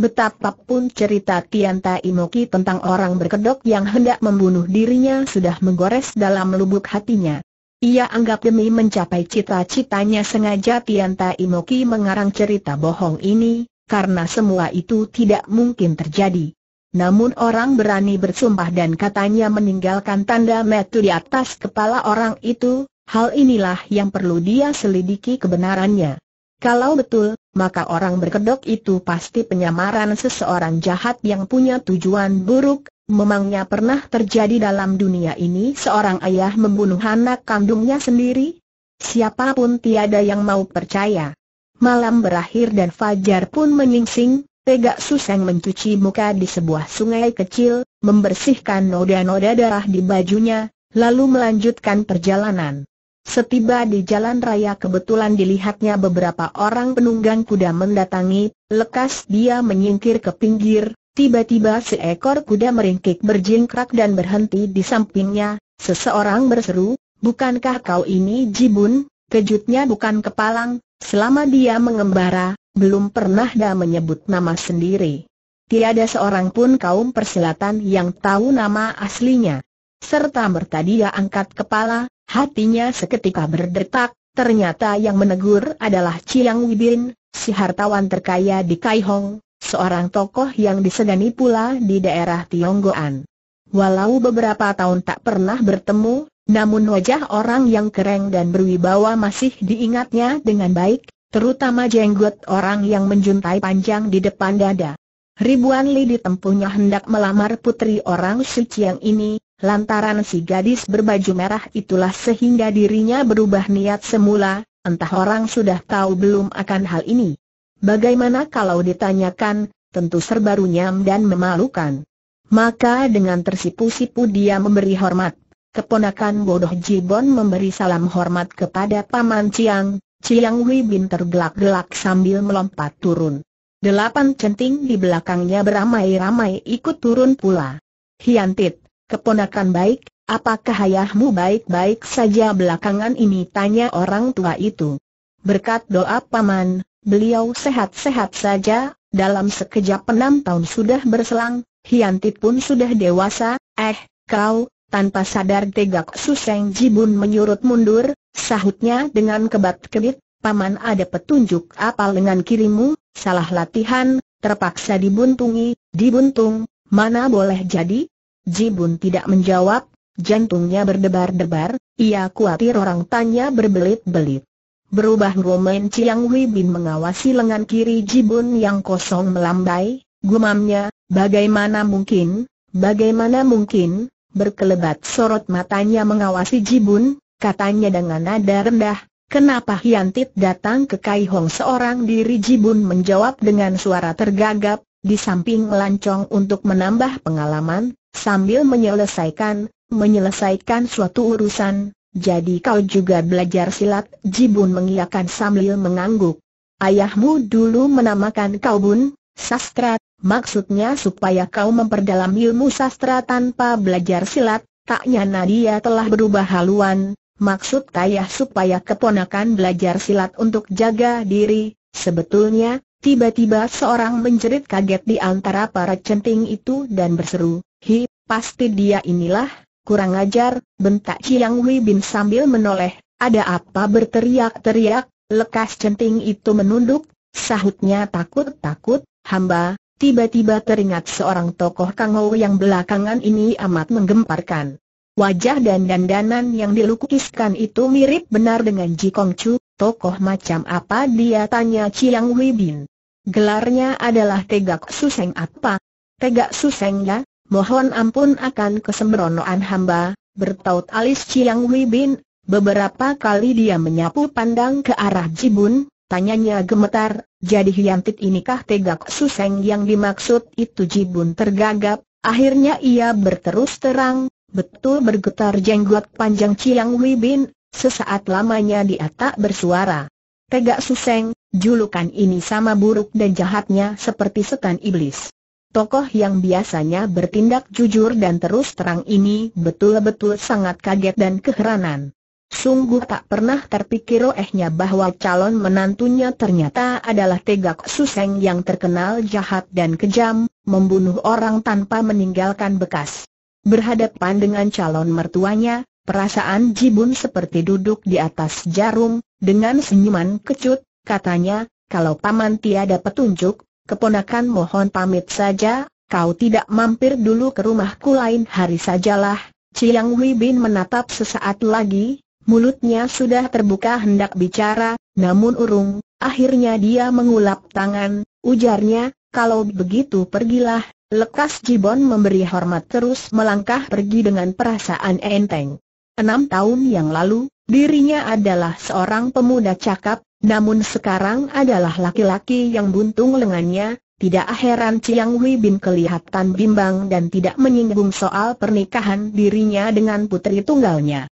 Betapapun cerita Tianta Imoki tentang orang berkedok yang hendak membunuh dirinya sudah menggores dalam lubuk hatinya. Ia anggap demi mencapai cita-citanya sengaja Tianta Imoki mengarang cerita bohong ini, karena semua itu tidak mungkin terjadi. Namun orang berani bersumpah dan katanya meninggalkan tanda metu di atas kepala orang itu, hal inilah yang perlu dia selidiki kebenarannya. Kalau betul, maka orang berkedok itu pasti penyamaran seseorang jahat yang punya tujuan buruk, memangnya pernah terjadi dalam dunia ini seorang ayah membunuh anak kandungnya sendiri? Siapapun tiada yang mau percaya. Malam berakhir dan Fajar pun menyingsing, Tegak Suseng mencuci muka di sebuah sungai kecil, membersihkan noda-noda darah di bajunya, lalu melanjutkan perjalanan. Setiba di jalan raya kebetulan dilihatnya beberapa orang penunggang kuda mendatangi, lekas dia menyingkir ke pinggir, tiba-tiba seekor kuda meringkik berjingkrak dan berhenti di sampingnya, seseorang berseru, bukankah kau ini Jibun? Kejutnya bukan kepalang, selama dia mengembara, belum pernah dah menyebut nama sendiri. Tiada seorang pun kaum persilatan yang tahu nama aslinya. Serta merta dia angkat kepala, hatinya seketika berdetak, ternyata yang menegur adalah Chiang Wibin, si hartawan terkaya di Kai Hong, seorang tokoh yang disegani pula di daerah Tionggoan. Walau beberapa tahun tak pernah bertemu, namun wajah orang yang keren dan berwibawa masih diingatnya dengan baik, terutama jenggot orang yang menjuntai panjang di depan dada. Ribuan Li ditempuhnya hendak melamar putri orang suci yang ini, lantaran si gadis berbaju merah itulah sehingga dirinya berubah niat semula, entah orang sudah tahu belum akan hal ini. Bagaimana kalau ditanyakan, tentu serba runyam dan memalukan. Maka dengan tersipu-sipu dia memberi hormat. Keponakan bodoh Jibon memberi salam hormat kepada Paman Ciang, Chiang Wei Bin tergelak-gelak sambil melompat turun. Delapan centing di belakangnya beramai-ramai ikut turun pula. Hiantit, keponakan baik, apakah ayahmu baik-baik saja belakangan ini tanya orang tua itu. Berkat doa paman, beliau sehat-sehat saja, dalam sekejap enam tahun sudah berselang, Hiantit pun sudah dewasa, eh, kau, tanpa sadar tegak Suseng Jibun menyurut mundur, sahutnya dengan kebat-kebit, Paman ada petunjuk apa lengan kirimu, salah latihan, terpaksa dibuntungi, dibuntung, mana boleh jadi? Jibun tidak menjawab, jantungnya berdebar-debar, ia khawatir orang tanya berbelit-belit. Berubah Roman Chiang Hui Bin mengawasi lengan kiri Jibun yang kosong melambai, gumamnya, bagaimana mungkin, bagaimana mungkin, berkelebat sorot matanya mengawasi Jibun, katanya dengan nada rendah, kenapa Hiantit datang ke Kai Hong seorang diri Jibun menjawab dengan suara tergagap, di samping melancong untuk menambah pengalaman, sambil menyelesaikan, menyelesaikan suatu urusan, jadi kau juga belajar silat, Jibun mengiyakan sambil mengangguk. Ayahmu dulu menamakan kau Bun, Sastra, maksudnya supaya kau memperdalam ilmu sastra tanpa belajar silat, taknya Nadia telah berubah haluan, maksud ayah supaya keponakan belajar silat untuk jaga diri, sebetulnya, tiba-tiba seorang menjerit kaget di antara para centing itu dan berseru, hi, pasti dia inilah, kurang ajar, bentak Chiang Wei Bin sambil menoleh, ada apa berteriak-teriak, lekas centing itu menunduk, sahutnya takut-takut, Hamba, tiba-tiba teringat seorang tokoh Kangou yang belakangan ini amat menggemparkan. Wajah dan dandanan yang dilukiskan itu mirip benar dengan Ji Kong Chu. tokoh macam apa dia tanya Chiang Wibin. Gelarnya adalah Tegak Suseng apa? Tegak Suseng ya, mohon ampun akan kesembronoan hamba, bertaut alis Chiang Wibin, beberapa kali dia menyapu pandang ke arah Ji Bun. Tanyanya gemetar, jadi Hiantit inikah tegak suseng yang dimaksud itu Jibun tergagap, akhirnya ia berterus terang, betul bergetar jenggot panjang Ciang Wibin, sesaat lamanya dia tak bersuara. Tegak suseng, julukan ini sama buruk dan jahatnya seperti setan iblis. Tokoh yang biasanya bertindak jujur dan terus terang ini betul-betul sangat kaget dan keheranan. Sungguh tak pernah terpikir olehnya bahwa calon menantunya ternyata adalah Tegak Suseng yang terkenal jahat dan kejam, membunuh orang tanpa meninggalkan bekas. Berhadapan dengan calon mertuanya, perasaan Jibun seperti duduk di atas jarum, dengan senyuman kecut, katanya, kalau paman tiada petunjuk, keponakan mohon pamit saja, kau tidak mampir dulu ke rumahku lain hari sajalah. cilang wibin menatap sesaat lagi, Mulutnya sudah terbuka hendak bicara, namun urung, akhirnya dia mengulap tangan, ujarnya, kalau begitu pergilah, lekas Jibon memberi hormat terus melangkah pergi dengan perasaan enteng. Enam tahun yang lalu, dirinya adalah seorang pemuda cakap, namun sekarang adalah laki-laki yang buntung lengannya, tidak heran Ciang Wei Bin kelihatan bimbang dan tidak menyinggung soal pernikahan dirinya dengan putri tunggalnya.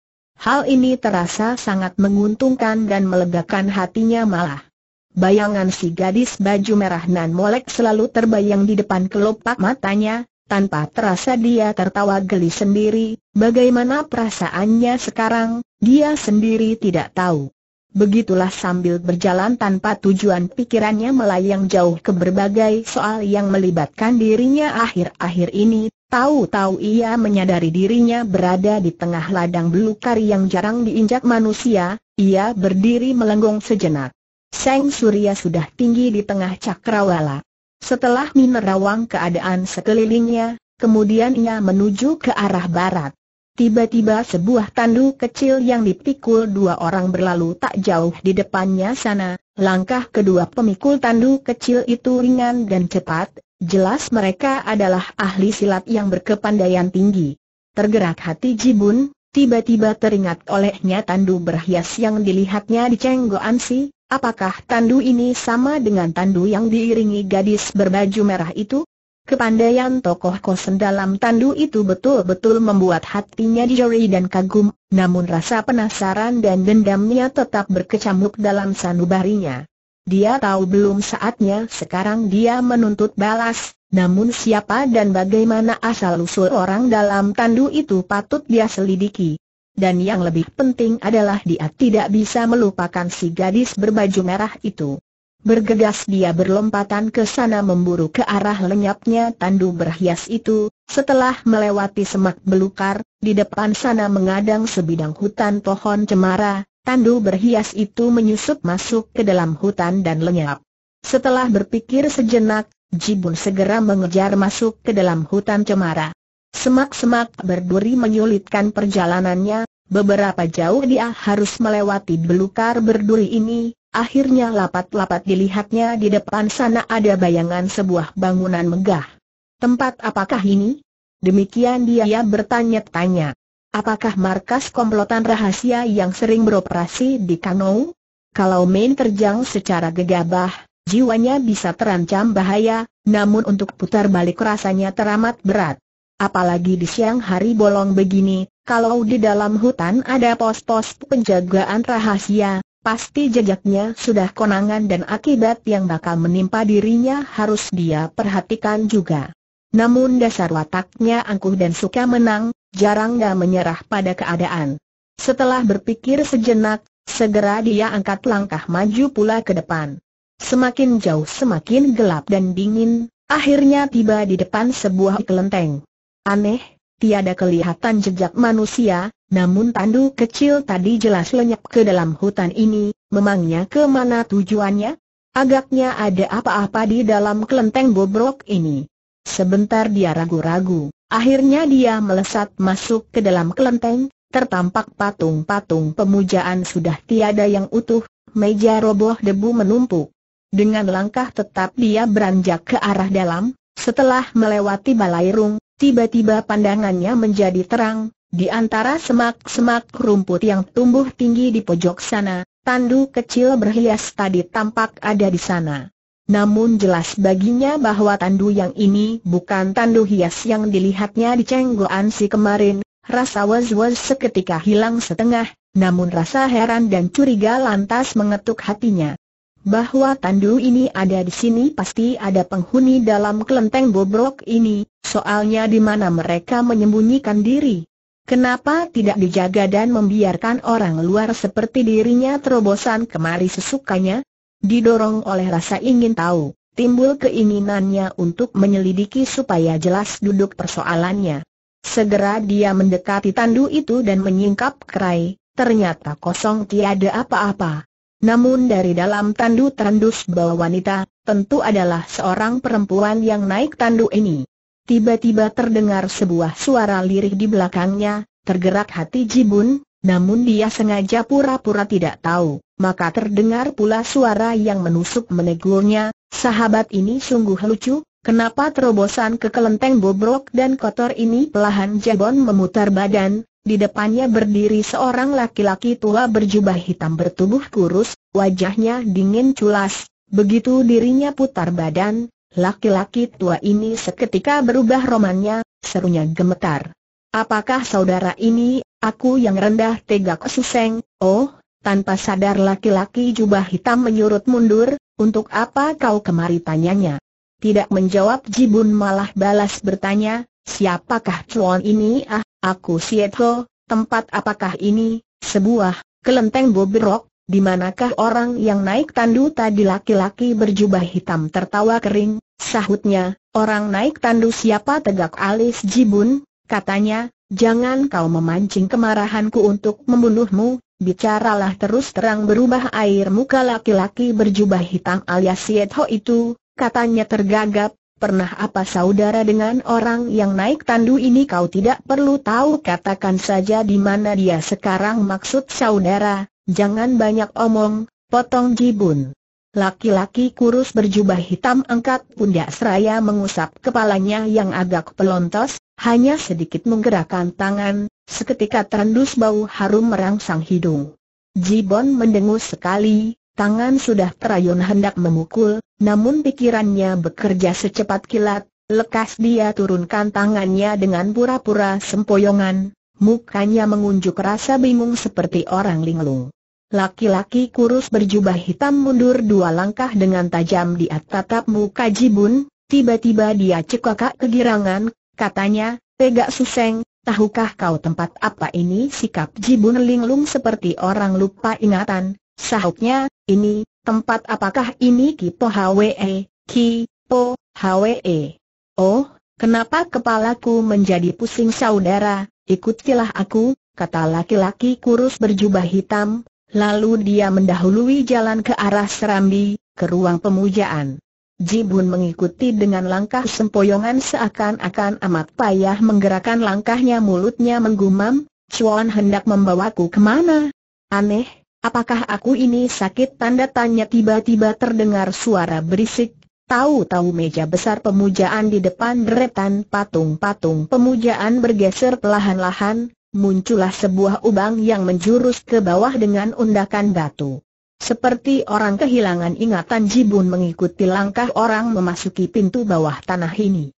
Hal ini terasa sangat menguntungkan dan melegakan hatinya malah. Bayangan si gadis baju merah Nan Molek selalu terbayang di depan kelopak matanya, tanpa terasa dia tertawa geli sendiri, bagaimana perasaannya sekarang, dia sendiri tidak tahu. Begitulah sambil berjalan tanpa tujuan pikirannya melayang jauh ke berbagai soal yang melibatkan dirinya akhir-akhir ini, Tahu-tahu ia menyadari dirinya berada di tengah ladang belukar yang jarang diinjak manusia, ia berdiri melenggong sejenak. Seng Surya sudah tinggi di tengah cakrawala. Setelah menerawang keadaan sekelilingnya, kemudian ia menuju ke arah barat. Tiba-tiba sebuah tandu kecil yang dipikul dua orang berlalu tak jauh di depannya sana, langkah kedua pemikul tandu kecil itu ringan dan cepat, Jelas mereka adalah ahli silat yang berkepandaian tinggi. Tergerak hati Jibun, tiba-tiba teringat olehnya tandu berhias yang dilihatnya di Cenggoan Si, apakah tandu ini sama dengan tandu yang diiringi gadis berbaju merah itu? Kepandaian tokoh kosen dalam tandu itu betul-betul membuat hatinya dijeri dan kagum, namun rasa penasaran dan dendamnya tetap berkecamuk dalam sanubarinya. Dia tahu belum saatnya sekarang dia menuntut balas, namun siapa dan bagaimana asal-usul orang dalam tandu itu patut dia selidiki. Dan yang lebih penting adalah dia tidak bisa melupakan si gadis berbaju merah itu. Bergegas dia berlompatan ke sana memburu ke arah lenyapnya tandu berhias itu, setelah melewati semak belukar, di depan sana mengadang sebidang hutan pohon cemara, Tandu berhias itu menyusup masuk ke dalam hutan dan lenyap. Setelah berpikir sejenak, Jibun segera mengejar masuk ke dalam hutan cemara. Semak-semak berduri menyulitkan perjalanannya, beberapa jauh dia harus melewati belukar berduri ini, akhirnya lapat-lapat dilihatnya di depan sana ada bayangan sebuah bangunan megah. Tempat apakah ini? Demikian dia bertanya-tanya. Apakah markas komplotan rahasia yang sering beroperasi di Kano? Kalau Main terjang secara gegabah, jiwanya bisa terancam bahaya, namun untuk putar balik rasanya teramat berat. Apalagi di siang hari bolong begini, kalau di dalam hutan ada pos-pos penjagaan rahasia, pasti jejaknya sudah konangan dan akibat yang bakal menimpa dirinya harus dia perhatikan juga. Namun dasar wataknya angkuh dan suka menang, Jarang dia menyerah pada keadaan. Setelah berpikir sejenak, segera dia angkat langkah maju pula ke depan. Semakin jauh semakin gelap dan dingin, akhirnya tiba di depan sebuah kelenteng. Aneh, tiada kelihatan jejak manusia, namun tandu kecil tadi jelas lenyap ke dalam hutan ini, memangnya ke mana tujuannya? Agaknya ada apa-apa di dalam kelenteng bobrok ini. Sebentar dia ragu-ragu. Akhirnya dia melesat masuk ke dalam kelenteng, tertampak patung-patung pemujaan sudah tiada yang utuh, meja roboh debu menumpuk. Dengan langkah tetap dia beranjak ke arah dalam, setelah melewati balairung, tiba-tiba pandangannya menjadi terang, di antara semak-semak rumput yang tumbuh tinggi di pojok sana, Tandu kecil berhias tadi tampak ada di sana. Namun jelas baginya bahwa tandu yang ini bukan tandu hias yang dilihatnya di cenggoan si kemarin, rasa was-was seketika hilang setengah, namun rasa heran dan curiga lantas mengetuk hatinya. Bahwa tandu ini ada di sini pasti ada penghuni dalam kelenteng bobrok ini, soalnya di mana mereka menyembunyikan diri. Kenapa tidak dijaga dan membiarkan orang luar seperti dirinya terobosan kemari sesukanya? Didorong oleh rasa ingin tahu, timbul keinginannya untuk menyelidiki supaya jelas duduk persoalannya. Segera dia mendekati tandu itu dan menyingkap kerai, ternyata kosong tiada apa-apa. Namun dari dalam tandu terendus bahwa wanita, tentu adalah seorang perempuan yang naik tandu ini. Tiba-tiba terdengar sebuah suara lirih di belakangnya, tergerak hati Jibun, namun dia sengaja pura-pura tidak tahu maka terdengar pula suara yang menusuk menegurnya, sahabat ini sungguh lucu, kenapa terobosan ke kelenteng bobrok dan kotor ini pelahan Jabon memutar badan, di depannya berdiri seorang laki-laki tua berjubah hitam bertubuh kurus, wajahnya dingin culas, begitu dirinya putar badan, laki-laki tua ini seketika berubah romannya, serunya gemetar. Apakah saudara ini, aku yang rendah tegak suseng, oh tanpa sadar laki-laki jubah hitam menyurut mundur, untuk apa kau kemari tanyanya? Tidak menjawab Jibun malah balas bertanya, siapakah cuan ini ah, aku Sieto, tempat apakah ini, sebuah, kelenteng bobrok, dimanakah orang yang naik tandu tadi laki-laki berjubah hitam tertawa kering, sahutnya, orang naik tandu siapa tegak alis jibun, katanya, jangan kau memancing kemarahanku untuk membunuhmu, bicaralah terus terang berubah air muka laki-laki berjubah hitam alias Yetho itu, katanya tergagap, pernah apa saudara dengan orang yang naik tandu ini kau tidak perlu tahu katakan saja di mana dia sekarang maksud saudara, jangan banyak omong, potong jibun. Laki-laki kurus berjubah hitam angkat pundak seraya mengusap kepalanya yang agak pelontos, hanya sedikit menggerakkan tangan, Seketika terendus bau harum merangsang hidung. Jibon mendengus sekali, tangan sudah terayun hendak memukul, namun pikirannya bekerja secepat kilat, lekas dia turunkan tangannya dengan pura-pura sempoyongan, mukanya mengunjuk rasa bingung seperti orang linglung. Laki-laki kurus berjubah hitam mundur dua langkah dengan tajam di atap muka Jibun, tiba-tiba dia cekakak kegirangan, katanya, Tegak Suseng, tahukah kau tempat apa ini? Sikap Jibun linglung seperti orang lupa ingatan, sahutnya, ini, tempat apakah ini Kipo Hwe, Kipo Hwe. Oh, kenapa kepalaku menjadi pusing saudara, ikutilah aku, kata laki-laki kurus berjubah hitam, lalu dia mendahului jalan ke arah serambi, ke ruang pemujaan. Jibun mengikuti dengan langkah sempoyongan seakan-akan amat payah menggerakkan langkahnya mulutnya menggumam, Chuan hendak membawaku kemana? Aneh, apakah aku ini sakit tanda tanya tiba-tiba terdengar suara berisik, tahu-tahu meja besar pemujaan di depan deretan patung-patung pemujaan bergeser pelahan lahan muncullah sebuah ubang yang menjurus ke bawah dengan undakan batu. Seperti orang kehilangan ingatan Jibun mengikuti langkah orang memasuki pintu bawah tanah ini.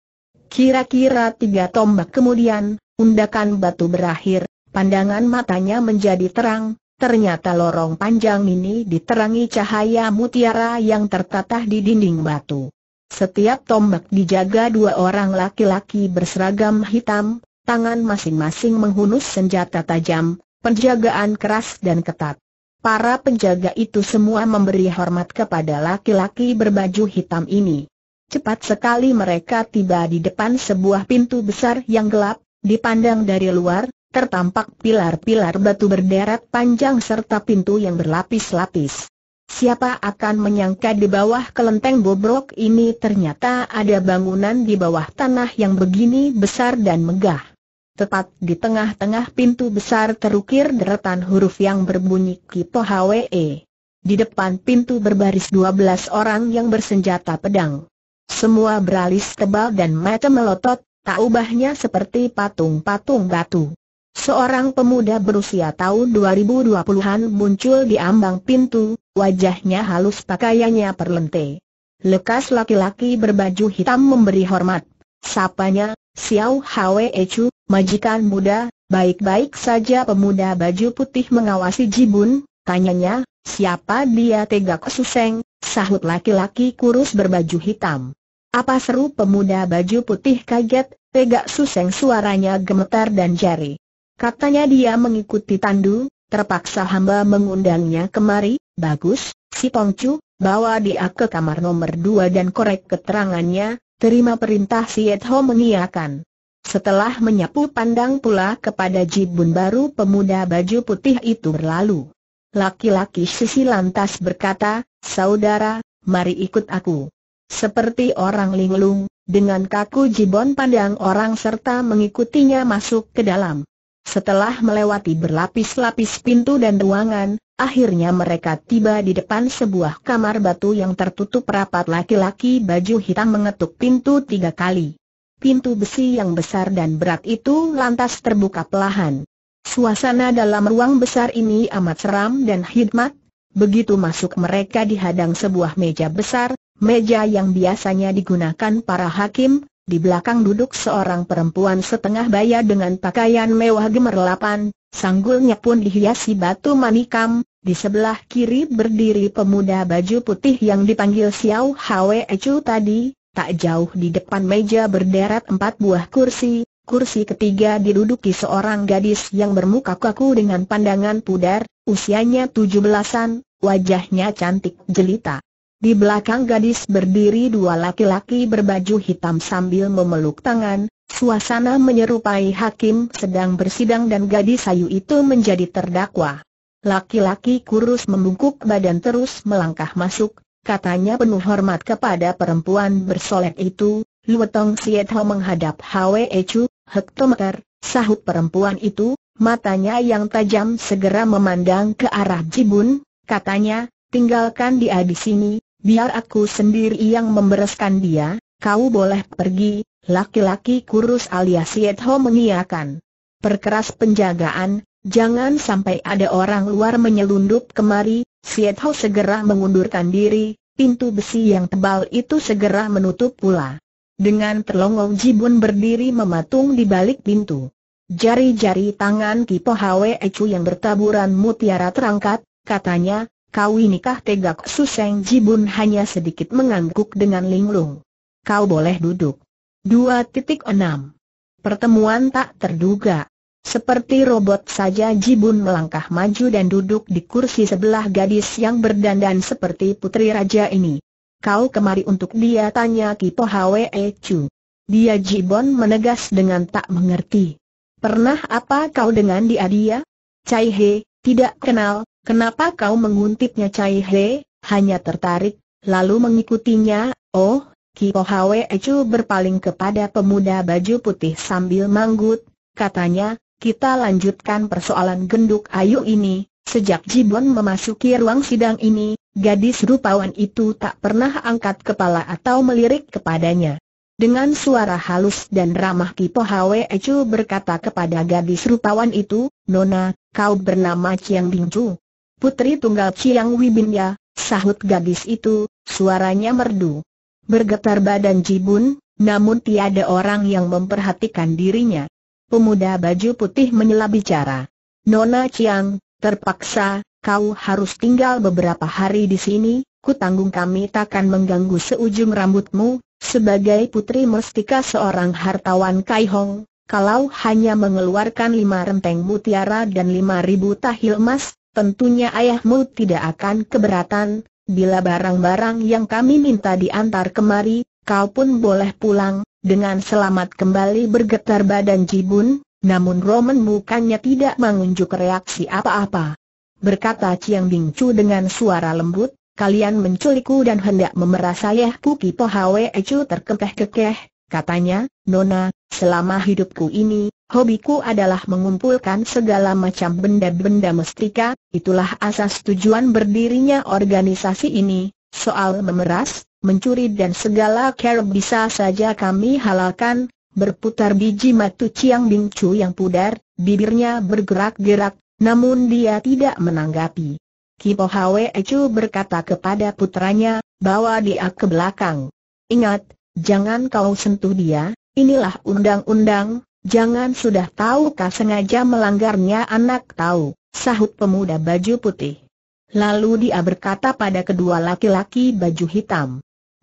Kira-kira tiga tombak kemudian, undakan batu berakhir, pandangan matanya menjadi terang, ternyata lorong panjang ini diterangi cahaya mutiara yang tertatah di dinding batu. Setiap tombak dijaga dua orang laki-laki berseragam hitam, tangan masing-masing menghunus senjata tajam, penjagaan keras dan ketat. Para penjaga itu semua memberi hormat kepada laki-laki berbaju hitam ini. Cepat sekali mereka tiba di depan sebuah pintu besar yang gelap, dipandang dari luar, tertampak pilar-pilar batu berderet panjang serta pintu yang berlapis-lapis. Siapa akan menyangka di bawah kelenteng bobrok ini ternyata ada bangunan di bawah tanah yang begini besar dan megah. Tepat di tengah-tengah pintu besar terukir deretan huruf yang berbunyi Kipo Hwe. Di depan pintu berbaris dua belas orang yang bersenjata pedang. Semua beralis tebal dan mata melotot, tak ubahnya seperti patung-patung batu. Seorang pemuda berusia tahun 2020-an muncul di ambang pintu, wajahnya halus pakaiannya perlente. Lekas laki-laki berbaju hitam memberi hormat. Sapanya, Xiao Hwe Chu, majikan muda, baik-baik saja pemuda baju putih mengawasi Jibun, tanyanya, siapa dia tegak suseng, sahut laki-laki kurus berbaju hitam. Apa seru pemuda baju putih kaget, tegak suseng suaranya gemetar dan jari. Katanya dia mengikuti tandu, terpaksa hamba mengundangnya kemari, bagus, si Pongcu, bawa dia ke kamar nomor dua dan korek keterangannya, terima perintah si Edho mengiakan. Setelah menyapu pandang pula kepada Jibun baru pemuda baju putih itu berlalu. Laki-laki sisi lantas berkata, saudara, mari ikut aku. Seperti orang linglung, dengan kaku Jibon pandang orang serta mengikutinya masuk ke dalam. Setelah melewati berlapis-lapis pintu dan ruangan, akhirnya mereka tiba di depan sebuah kamar batu yang tertutup rapat laki-laki baju hitam mengetuk pintu tiga kali pintu besi yang besar dan berat itu lantas terbuka pelahan. Suasana dalam ruang besar ini amat seram dan hikmat. Begitu masuk mereka dihadang sebuah meja besar, meja yang biasanya digunakan para hakim, di belakang duduk seorang perempuan setengah baya dengan pakaian mewah gemerlapan, sanggulnya pun dihiasi batu manikam, di sebelah kiri berdiri pemuda baju putih yang dipanggil Xiao Hwe Chu tadi, Tak jauh di depan meja berderet empat buah kursi, kursi ketiga diduduki seorang gadis yang bermuka kaku dengan pandangan pudar, usianya tujuh belasan, wajahnya cantik jelita. Di belakang gadis berdiri dua laki-laki berbaju hitam sambil memeluk tangan, suasana menyerupai hakim sedang bersidang dan gadis sayu itu menjadi terdakwa. Laki-laki kurus membungkuk badan terus melangkah masuk, katanya penuh hormat kepada perempuan bersolek itu, Siet Sietho menghadap Hwe Chu, hektometer, sahut perempuan itu, matanya yang tajam segera memandang ke arah Jibun, katanya, tinggalkan dia di sini, biar aku sendiri yang membereskan dia, kau boleh pergi, laki-laki kurus alias Sietho mengiakan. Perkeras penjagaan, jangan sampai ada orang luar menyelundup kemari, Ho segera mengundurkan diri, pintu besi yang tebal itu segera menutup pula. Dengan terlongong Jibun berdiri mematung di balik pintu. Jari-jari tangan Kipo Hwe Ecu yang bertaburan mutiara terangkat, katanya, kau nikah tegak suseng Jibun hanya sedikit mengangguk dengan linglung. Kau boleh duduk. 2.6 Pertemuan tak terduga seperti robot saja Jibun melangkah maju dan duduk di kursi sebelah gadis yang berdandan seperti putri raja ini. Kau kemari untuk dia tanya Kipo Hwe Chu. Dia Jibon menegas dengan tak mengerti. Pernah apa kau dengan dia dia? Cai He, tidak kenal, kenapa kau menguntitnya Cai He, hanya tertarik, lalu mengikutinya, oh, Kipo Hwe Chu berpaling kepada pemuda baju putih sambil manggut, katanya, kita lanjutkan persoalan genduk ayu ini. Sejak Jibon memasuki ruang sidang ini, gadis rupawan itu tak pernah angkat kepala atau melirik kepadanya. Dengan suara halus dan ramah Kipo Hwe Ecu berkata kepada gadis rupawan itu, Nona, kau bernama Chiang Bingju. Putri tunggal Chiang ya? sahut gadis itu, suaranya merdu. Bergetar badan Jibun, namun tiada orang yang memperhatikan dirinya. Pemuda baju putih menyela bicara. Nona Chiang, terpaksa, kau harus tinggal beberapa hari di sini, Kutanggung tanggung kami takkan mengganggu seujung rambutmu, sebagai putri mestika seorang hartawan Kai Hong, kalau hanya mengeluarkan lima renteng mutiara dan lima ribu tahil emas, tentunya ayahmu tidak akan keberatan, bila barang-barang yang kami minta diantar kemari, kau pun boleh pulang, dengan selamat kembali bergetar badan Jibun, namun Roman mukanya tidak mengunjuk reaksi apa-apa. Berkata Chiang Bing Chu dengan suara lembut, kalian menculikku dan hendak memeras saya Puki Pohawe Chu terkekeh-kekeh, katanya, Nona, selama hidupku ini, hobiku adalah mengumpulkan segala macam benda-benda mestika, itulah asas tujuan berdirinya organisasi ini, soal memeras, mencuri dan segala kerap bisa saja kami halalkan, berputar biji matu Ciang Bing yang pudar, bibirnya bergerak-gerak, namun dia tidak menanggapi. Kipo Hwe Chu berkata kepada putranya, bawa dia ke belakang. Ingat, jangan kau sentuh dia, inilah undang-undang, jangan sudah tahu kau sengaja melanggarnya anak tahu, sahut pemuda baju putih. Lalu dia berkata pada kedua laki-laki baju hitam,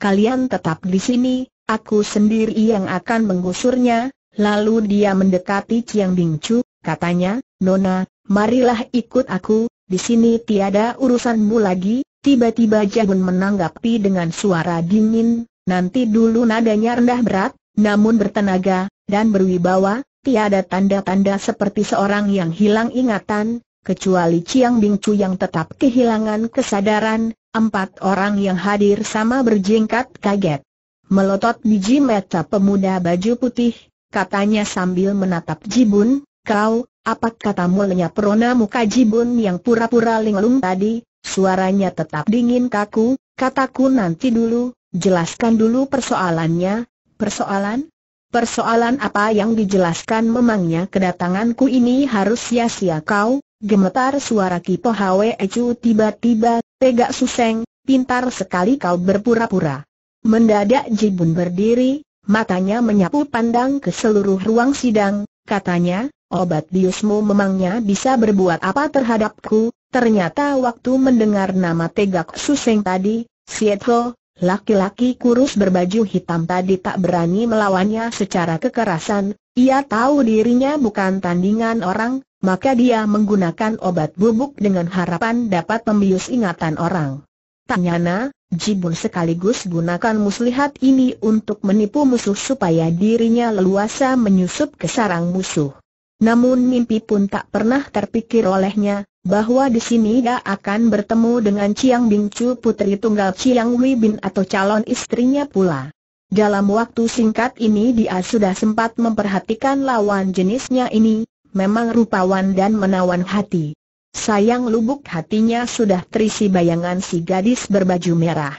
kalian tetap di sini, aku sendiri yang akan mengusurnya. lalu dia mendekati Chiang Bingchu, katanya, Nona, marilah ikut aku, di sini tiada urusanmu lagi, tiba-tiba Jagun menanggapi dengan suara dingin, nanti dulu nadanya rendah berat, namun bertenaga, dan berwibawa, tiada tanda-tanda seperti seorang yang hilang ingatan, Kecuali Chiang Bing yang tetap kehilangan kesadaran, empat orang yang hadir sama berjingkat kaget. Melotot biji mata pemuda baju putih, katanya sambil menatap Jibun, kau, apa katamu lenyap rona muka Jibun yang pura-pura linglung tadi, suaranya tetap dingin kaku, kataku nanti dulu, jelaskan dulu persoalannya, persoalan? Persoalan apa yang dijelaskan memangnya kedatanganku ini harus sia-sia kau, Gemetar suara Kito Hwe Ecu tiba-tiba, Tegak Suseng, pintar sekali kau berpura-pura. Mendadak Jibun berdiri, matanya menyapu pandang ke seluruh ruang sidang, katanya, obat biusmu memangnya bisa berbuat apa terhadapku, ternyata waktu mendengar nama Tegak Suseng tadi, Sietro, Laki-laki kurus berbaju hitam tadi tak berani melawannya secara kekerasan, ia tahu dirinya bukan tandingan orang, maka dia menggunakan obat bubuk dengan harapan dapat membius ingatan orang. Tanyana, Jibun sekaligus gunakan muslihat ini untuk menipu musuh supaya dirinya leluasa menyusup ke sarang musuh. Namun mimpi pun tak pernah terpikir olehnya, bahwa di sini dia akan bertemu dengan Chiang Bing putri tunggal Chiang Wei Bin atau calon istrinya pula. Dalam waktu singkat ini dia sudah sempat memperhatikan lawan jenisnya ini, memang rupawan dan menawan hati. Sayang lubuk hatinya sudah terisi bayangan si gadis berbaju merah.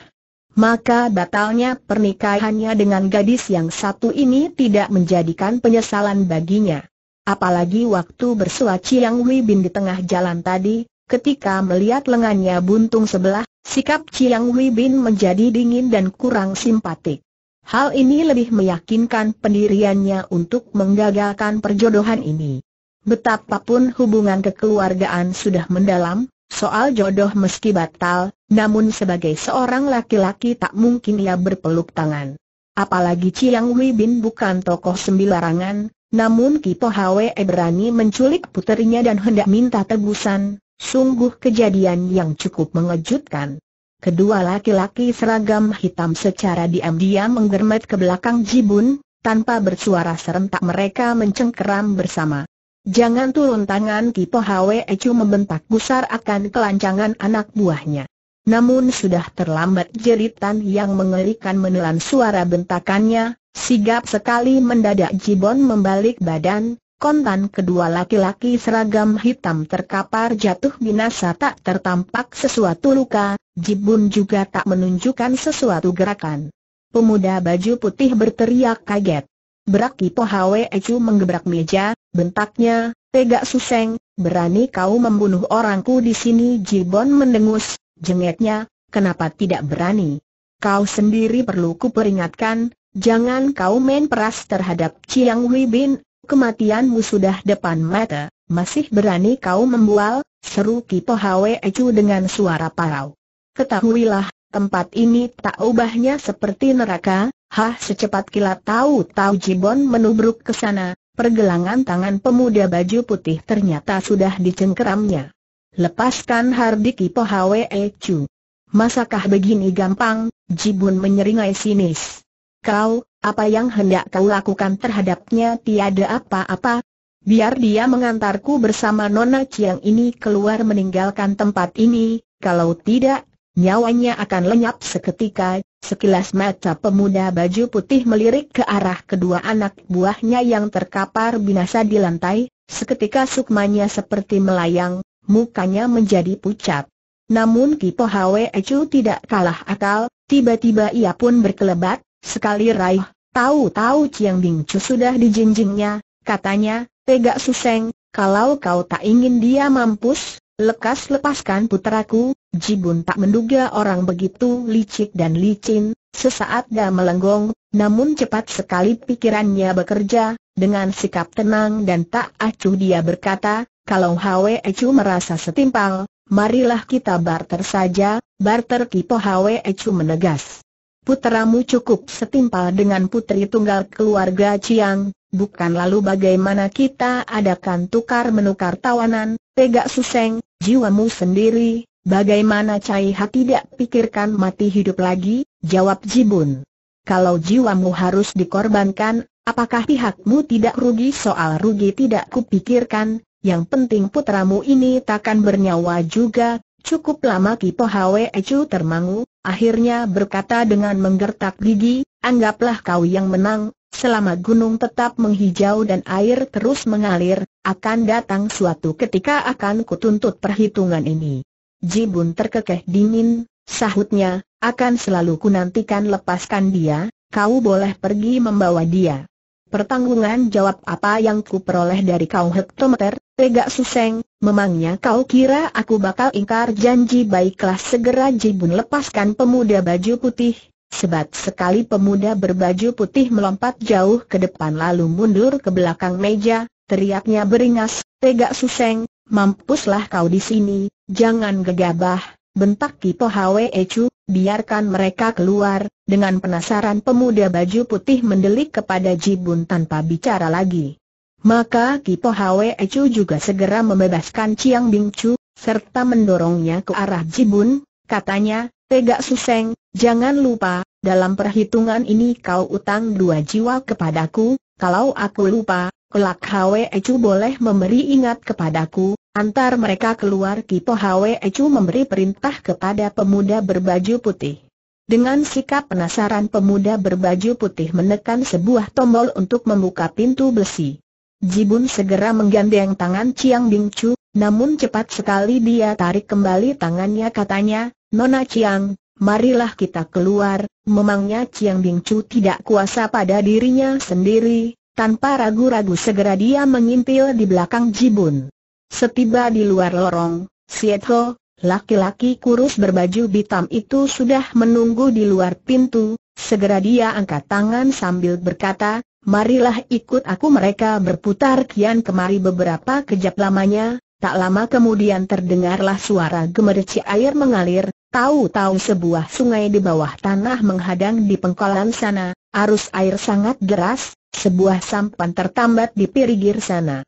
Maka batalnya pernikahannya dengan gadis yang satu ini tidak menjadikan penyesalan baginya. Apalagi waktu bersua Chiang Wei Bin di tengah jalan tadi, ketika melihat lengannya buntung sebelah, sikap Ciang Wei Bin menjadi dingin dan kurang simpatik. Hal ini lebih meyakinkan pendiriannya untuk menggagalkan perjodohan ini. Betapapun hubungan kekeluargaan sudah mendalam, soal jodoh meski batal, namun sebagai seorang laki-laki tak mungkin ia berpeluk tangan. Apalagi Chiang Wei Bin bukan tokoh sembilarangan, namun Kipo Hwe e berani menculik puterinya dan hendak minta tebusan, sungguh kejadian yang cukup mengejutkan. Kedua laki-laki seragam hitam secara diam-diam menggermet ke belakang Jibun, tanpa bersuara serentak mereka mencengkeram bersama. Jangan turun tangan Kipo Hwe Ecu membentak gusar akan kelancangan anak buahnya. Namun sudah terlambat jeritan yang mengerikan menelan suara bentakannya, sigap sekali mendadak Jibon membalik badan, Kontan kedua laki-laki seragam hitam terkapar jatuh binasa tak tertampak sesuatu luka, Jibun juga tak menunjukkan sesuatu gerakan. Pemuda baju putih berteriak kaget. Berak Kipo Hwe Ecu menggebrak meja, Bentaknya, tegak suseng, berani kau membunuh orangku di sini Jibon mendengus, jengeknya, kenapa tidak berani? Kau sendiri perlu kuperingatkan, jangan kau main peras terhadap Chiang Wei Bin, kematianmu sudah depan mata, masih berani kau membual, seru Kipo Hwe Ecu dengan suara parau. Ketahuilah, tempat ini tak ubahnya seperti neraka, Hah secepat kilat tahu-tahu Jibon menubruk ke sana, Pergelangan tangan pemuda baju putih ternyata sudah dicengkeramnya. Lepaskan Hardiki Pohawe eh, Chu. Masakah begini gampang, Jibun menyeringai sinis. Kau, apa yang hendak kau lakukan terhadapnya tiada apa-apa. Biar dia mengantarku bersama Nona Chiang ini keluar meninggalkan tempat ini, kalau tidak Nyawanya akan lenyap seketika, sekilas mata pemuda baju putih melirik ke arah kedua anak buahnya yang terkapar binasa di lantai, seketika sukmanya seperti melayang, mukanya menjadi pucat. Namun Kipo Hwe Ecu tidak kalah akal, tiba-tiba ia pun berkelebat, sekali raih, tahu-tahu Chiang Bing Chu sudah dijinjingnya, katanya, Tega Suseng, kalau kau tak ingin dia mampus, lekas lepaskan puteraku, Jibun tak menduga orang begitu licik dan licin, sesaat dia melenggong, namun cepat sekali pikirannya bekerja, dengan sikap tenang dan tak acuh dia berkata, kalau Hwe Ecu merasa setimpal, marilah kita barter saja, barter Kipo Hwe Ecu menegas. Putramu cukup setimpal dengan putri tunggal keluarga Ciang, bukan lalu bagaimana kita adakan tukar-menukar tawanan, tegak Suseng, jiwamu sendiri, Bagaimana Cai Ha tidak pikirkan mati hidup lagi, jawab Jibun. Kalau jiwamu harus dikorbankan, apakah pihakmu tidak rugi soal rugi tidak kupikirkan, yang penting putramu ini takkan bernyawa juga, cukup lama Kipo Hwe Ecu termangu, akhirnya berkata dengan menggertak gigi, anggaplah kau yang menang, Selama gunung tetap menghijau dan air terus mengalir, akan datang suatu ketika akan kutuntut perhitungan ini. Jibun terkekeh dingin, sahutnya, akan selalu kunantikan lepaskan dia, kau boleh pergi membawa dia. Pertanggungan jawab apa yang ku peroleh dari kau hektometer, tegak suseng, memangnya kau kira aku bakal ingkar janji baiklah segera Jibun lepaskan pemuda baju putih. Sebat sekali pemuda berbaju putih melompat jauh ke depan lalu mundur ke belakang meja, teriaknya beringas, tegak suseng, Mampuslah kau di sini, jangan gegabah, bentak Kipo Hwe Chu, biarkan mereka keluar, dengan penasaran pemuda baju putih mendelik kepada Jibun tanpa bicara lagi. Maka Kipo Hwe Chu juga segera membebaskan Chiang Bing Chu, serta mendorongnya ke arah Jibun, katanya, Tegak Suseng, jangan lupa, dalam perhitungan ini kau utang dua jiwa kepadaku, kalau aku lupa, kelak Hwe Ecu boleh memberi ingat kepadaku, Antar mereka keluar Kipo Hwe Ecu memberi perintah kepada pemuda berbaju putih. Dengan sikap penasaran pemuda berbaju putih menekan sebuah tombol untuk membuka pintu besi. Jibun segera menggandeng tangan Chiang Bing Chu, namun cepat sekali dia tarik kembali tangannya katanya, Nona Chiang, marilah kita keluar, memangnya Chiang Bing Chu tidak kuasa pada dirinya sendiri, tanpa ragu-ragu segera dia mengintil di belakang Jibun. Setiba di luar lorong, Sieto, laki-laki kurus berbaju hitam itu sudah menunggu di luar pintu, segera dia angkat tangan sambil berkata, Marilah ikut aku mereka berputar kian kemari beberapa kejap lamanya, tak lama kemudian terdengarlah suara gemerci air mengalir, tahu-tahu sebuah sungai di bawah tanah menghadang di pengkolan sana, arus air sangat deras, sebuah sampan tertambat di perigir sana.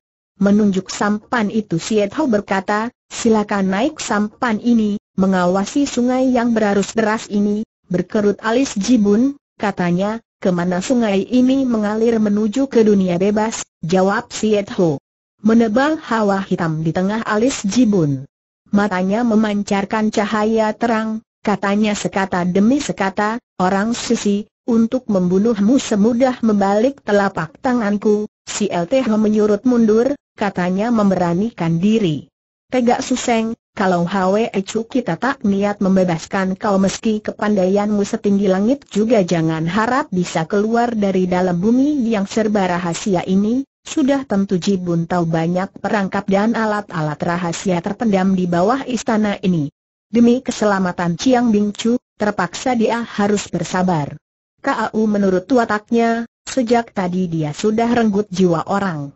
Menunjuk sampan itu Sietho berkata, silakan naik sampan ini, mengawasi sungai yang berarus deras ini, berkerut alis jibun, katanya, kemana sungai ini mengalir menuju ke dunia bebas, jawab Sietho. Menebal hawa hitam di tengah alis jibun. Matanya memancarkan cahaya terang, katanya sekata demi sekata, orang sisi, untuk membunuhmu semudah membalik telapak tanganku, si LTH menyurut mundur, katanya memberanikan diri. Tegak Suseng, kalau Hwe Chu kita tak niat membebaskan kau meski kepandaianmu setinggi langit juga jangan harap bisa keluar dari dalam bumi yang serba rahasia ini, sudah tentu Jibun tahu banyak perangkap dan alat-alat rahasia terpendam di bawah istana ini. Demi keselamatan Chiang Bing Chu, terpaksa dia harus bersabar. Kau menurut wataknya, sejak tadi dia sudah renggut jiwa orang.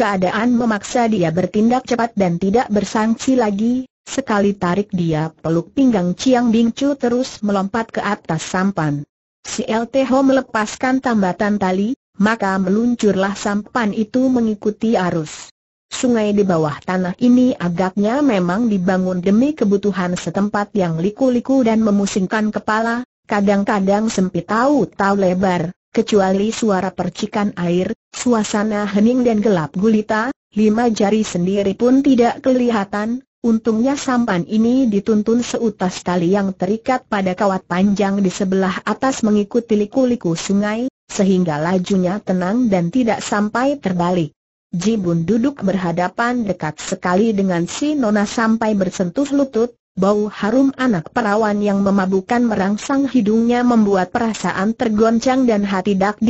Keadaan memaksa dia bertindak cepat dan tidak bersangsi lagi, sekali tarik dia peluk pinggang Chiang Bingchu terus melompat ke atas sampan. Si LTH melepaskan tambatan tali, maka meluncurlah sampan itu mengikuti arus. Sungai di bawah tanah ini agaknya memang dibangun demi kebutuhan setempat yang liku-liku dan memusingkan kepala, kadang-kadang sempit tahu-tahu lebar, Kecuali suara percikan air, suasana hening dan gelap gulita, lima jari sendiri pun tidak kelihatan, untungnya sampan ini dituntun seutas tali yang terikat pada kawat panjang di sebelah atas mengikuti liku-liku sungai, sehingga lajunya tenang dan tidak sampai terbalik. Jibun duduk berhadapan dekat sekali dengan si Nona sampai bersentuh lutut, Bau harum anak perawan yang memabukan merangsang hidungnya membuat perasaan tergoncang dan hati dak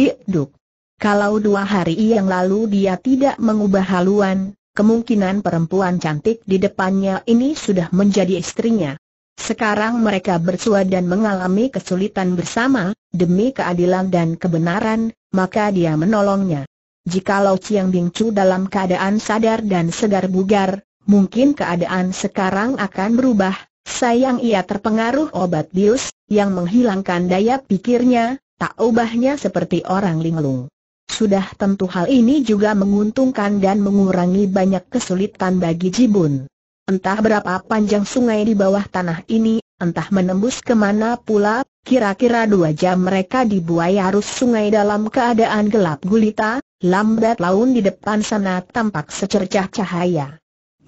Kalau dua hari yang lalu dia tidak mengubah haluan, kemungkinan perempuan cantik di depannya ini sudah menjadi istrinya. Sekarang mereka bersua dan mengalami kesulitan bersama, demi keadilan dan kebenaran, maka dia menolongnya. Jikalau Chiang Bing Chu dalam keadaan sadar dan segar bugar, mungkin keadaan sekarang akan berubah. Sayang ia terpengaruh obat bius, yang menghilangkan daya pikirnya, tak ubahnya seperti orang linglung. Sudah tentu hal ini juga menguntungkan dan mengurangi banyak kesulitan bagi Jibun. Entah berapa panjang sungai di bawah tanah ini, entah menembus kemana pula, kira-kira dua jam mereka dibuai arus sungai dalam keadaan gelap gulita, lambat laun di depan sana tampak secercah cahaya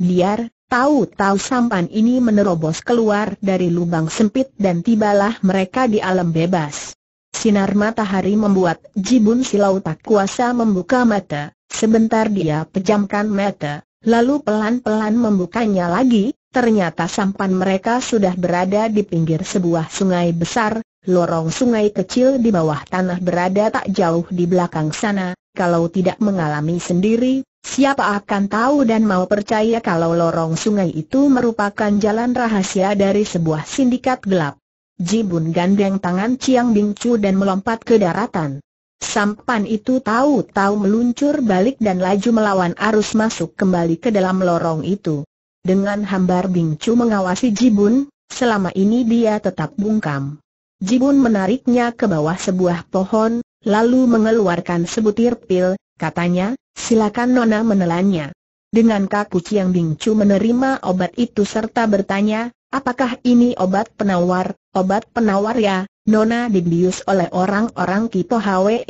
biar, tahu-tahu sampan ini menerobos keluar dari lubang sempit dan tibalah mereka di alam bebas. Sinar matahari membuat Jibun Silau tak kuasa membuka mata, sebentar dia pejamkan mata, lalu pelan-pelan membukanya lagi, ternyata sampan mereka sudah berada di pinggir sebuah sungai besar, Lorong sungai kecil di bawah tanah berada tak jauh di belakang sana, kalau tidak mengalami sendiri, Siapa akan tahu dan mau percaya kalau lorong sungai itu merupakan jalan rahasia dari sebuah sindikat gelap. Jibun gandeng tangan Chiang Bing Chu dan melompat ke daratan. Sampan itu tahu-tahu meluncur balik dan laju melawan arus masuk kembali ke dalam lorong itu. Dengan hambar Bing Chu mengawasi Jibun, selama ini dia tetap bungkam. Jibun menariknya ke bawah sebuah pohon, lalu mengeluarkan sebutir pil, katanya, silakan Nona menelannya. Dengan kaku Ciang Bing Chu menerima obat itu serta bertanya, apakah ini obat penawar, obat penawar ya, Nona dibius oleh orang-orang Kito Hwe.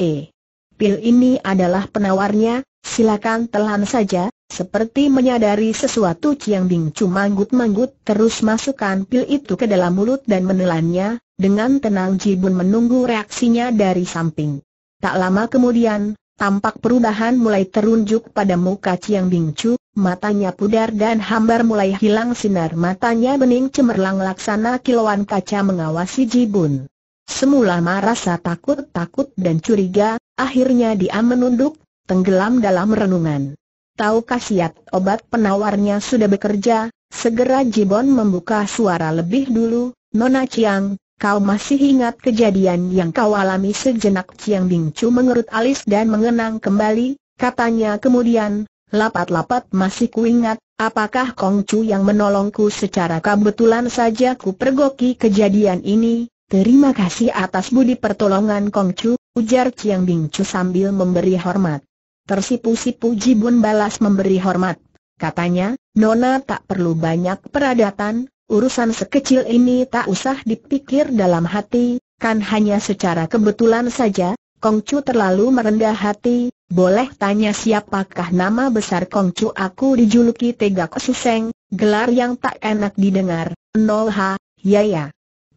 Pil ini adalah penawarnya, silakan telan saja, seperti menyadari sesuatu Ciang Bing Chu manggut-manggut terus masukkan pil itu ke dalam mulut dan menelannya, dengan tenang Jibun menunggu reaksinya dari samping. Tak lama kemudian, tampak perubahan mulai terunjuk pada muka Chiang Bing Chu, matanya pudar dan hambar mulai hilang sinar matanya bening cemerlang laksana kilauan kaca mengawasi Jibun. Semula merasa takut-takut dan curiga, akhirnya dia menunduk, tenggelam dalam renungan. Tahu kasiat obat penawarnya sudah bekerja, segera Jibon membuka suara lebih dulu, Nona Chiang, Kau masih ingat kejadian yang kau alami sejenak Ciang Bing Chu mengerut alis dan mengenang kembali, katanya kemudian, lapat-lapat masih ku ingat, apakah Kong Chu yang menolongku secara kebetulan saja ku pergoki kejadian ini, terima kasih atas budi pertolongan Kong Chu, ujar Ciang Bing Chu sambil memberi hormat. Tersipu-sipu Jibun balas memberi hormat. Katanya, Nona tak perlu banyak peradatan, urusan sekecil ini tak usah dipikir dalam hati, kan hanya secara kebetulan saja, Kongcu terlalu merendah hati, boleh tanya siapakah nama besar Kongcu aku dijuluki Tegak Suseng, gelar yang tak enak didengar, Nol ha, ya ya.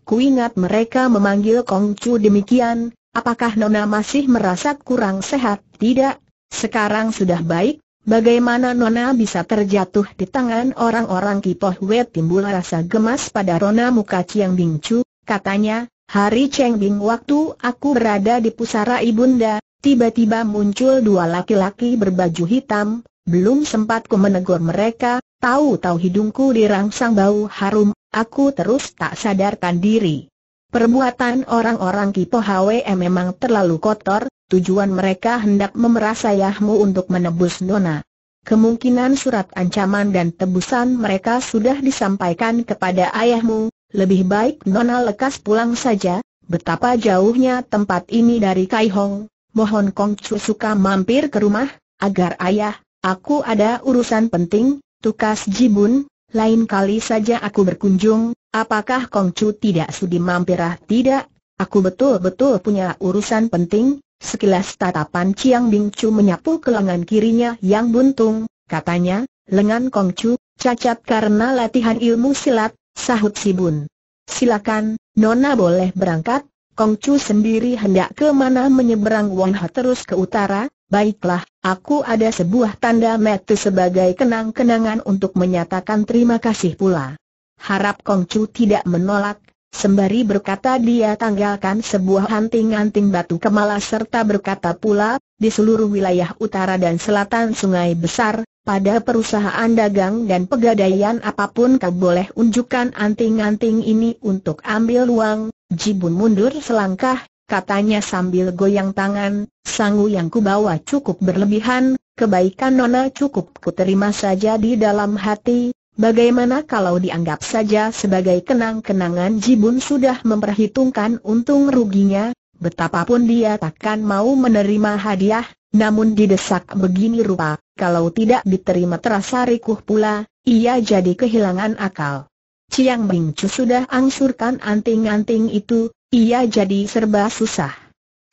Ku ingat mereka memanggil Kongcu demikian, apakah Nona masih merasa kurang sehat? Tidak, sekarang sudah baik, Bagaimana Nona bisa terjatuh di tangan orang-orang Kipoh Hue timbul rasa gemas pada Rona muka Chiang Bing Chu, katanya, hari Cheng Bing waktu aku berada di pusara Ibunda, tiba-tiba muncul dua laki-laki berbaju hitam, belum sempat ku menegur mereka, tahu-tahu hidungku dirangsang bau harum, aku terus tak sadarkan diri. Perbuatan orang-orang Kipo HWM memang terlalu kotor, tujuan mereka hendak memeras ayahmu untuk menebus Nona. Kemungkinan surat ancaman dan tebusan mereka sudah disampaikan kepada ayahmu, lebih baik Nona lekas pulang saja, betapa jauhnya tempat ini dari Kaihong, mohon Kong Chu suka mampir ke rumah, agar ayah, aku ada urusan penting, tukas Jibun, lain kali saja aku berkunjung, Apakah Kong Chu tidak sudi mampirah tidak? Aku betul-betul punya urusan penting. Sekilas tatapan Chiang Chu menyapu ke lengan kirinya yang buntung, katanya, lengan Kong Chu cacat karena latihan ilmu silat, sahut Si Bun. Silakan, Nona boleh berangkat, Kong Chu sendiri hendak ke mana menyeberang Ha terus ke utara, baiklah, aku ada sebuah tanda metu sebagai kenang-kenangan untuk menyatakan terima kasih pula harap Kongcu tidak menolak, Sembari berkata dia tanggalkan sebuah hanting-hanting batu kemala serta berkata pula, di seluruh wilayah utara dan selatan sungai besar, pada perusahaan dagang dan pegadaian apapun kau boleh unjukkan anting-anting ini untuk ambil uang, Jibun mundur selangkah, katanya sambil goyang tangan, sangu yang kubawa cukup berlebihan, kebaikan Nona cukup kuterima saja di dalam hati, Bagaimana kalau dianggap saja sebagai kenang-kenangan Jibun sudah memperhitungkan untung ruginya, betapapun dia takkan mau menerima hadiah, namun didesak begini rupa, kalau tidak diterima terasa rikuh pula, ia jadi kehilangan akal. Ciang Bingcu sudah angsurkan anting-anting itu, ia jadi serba susah.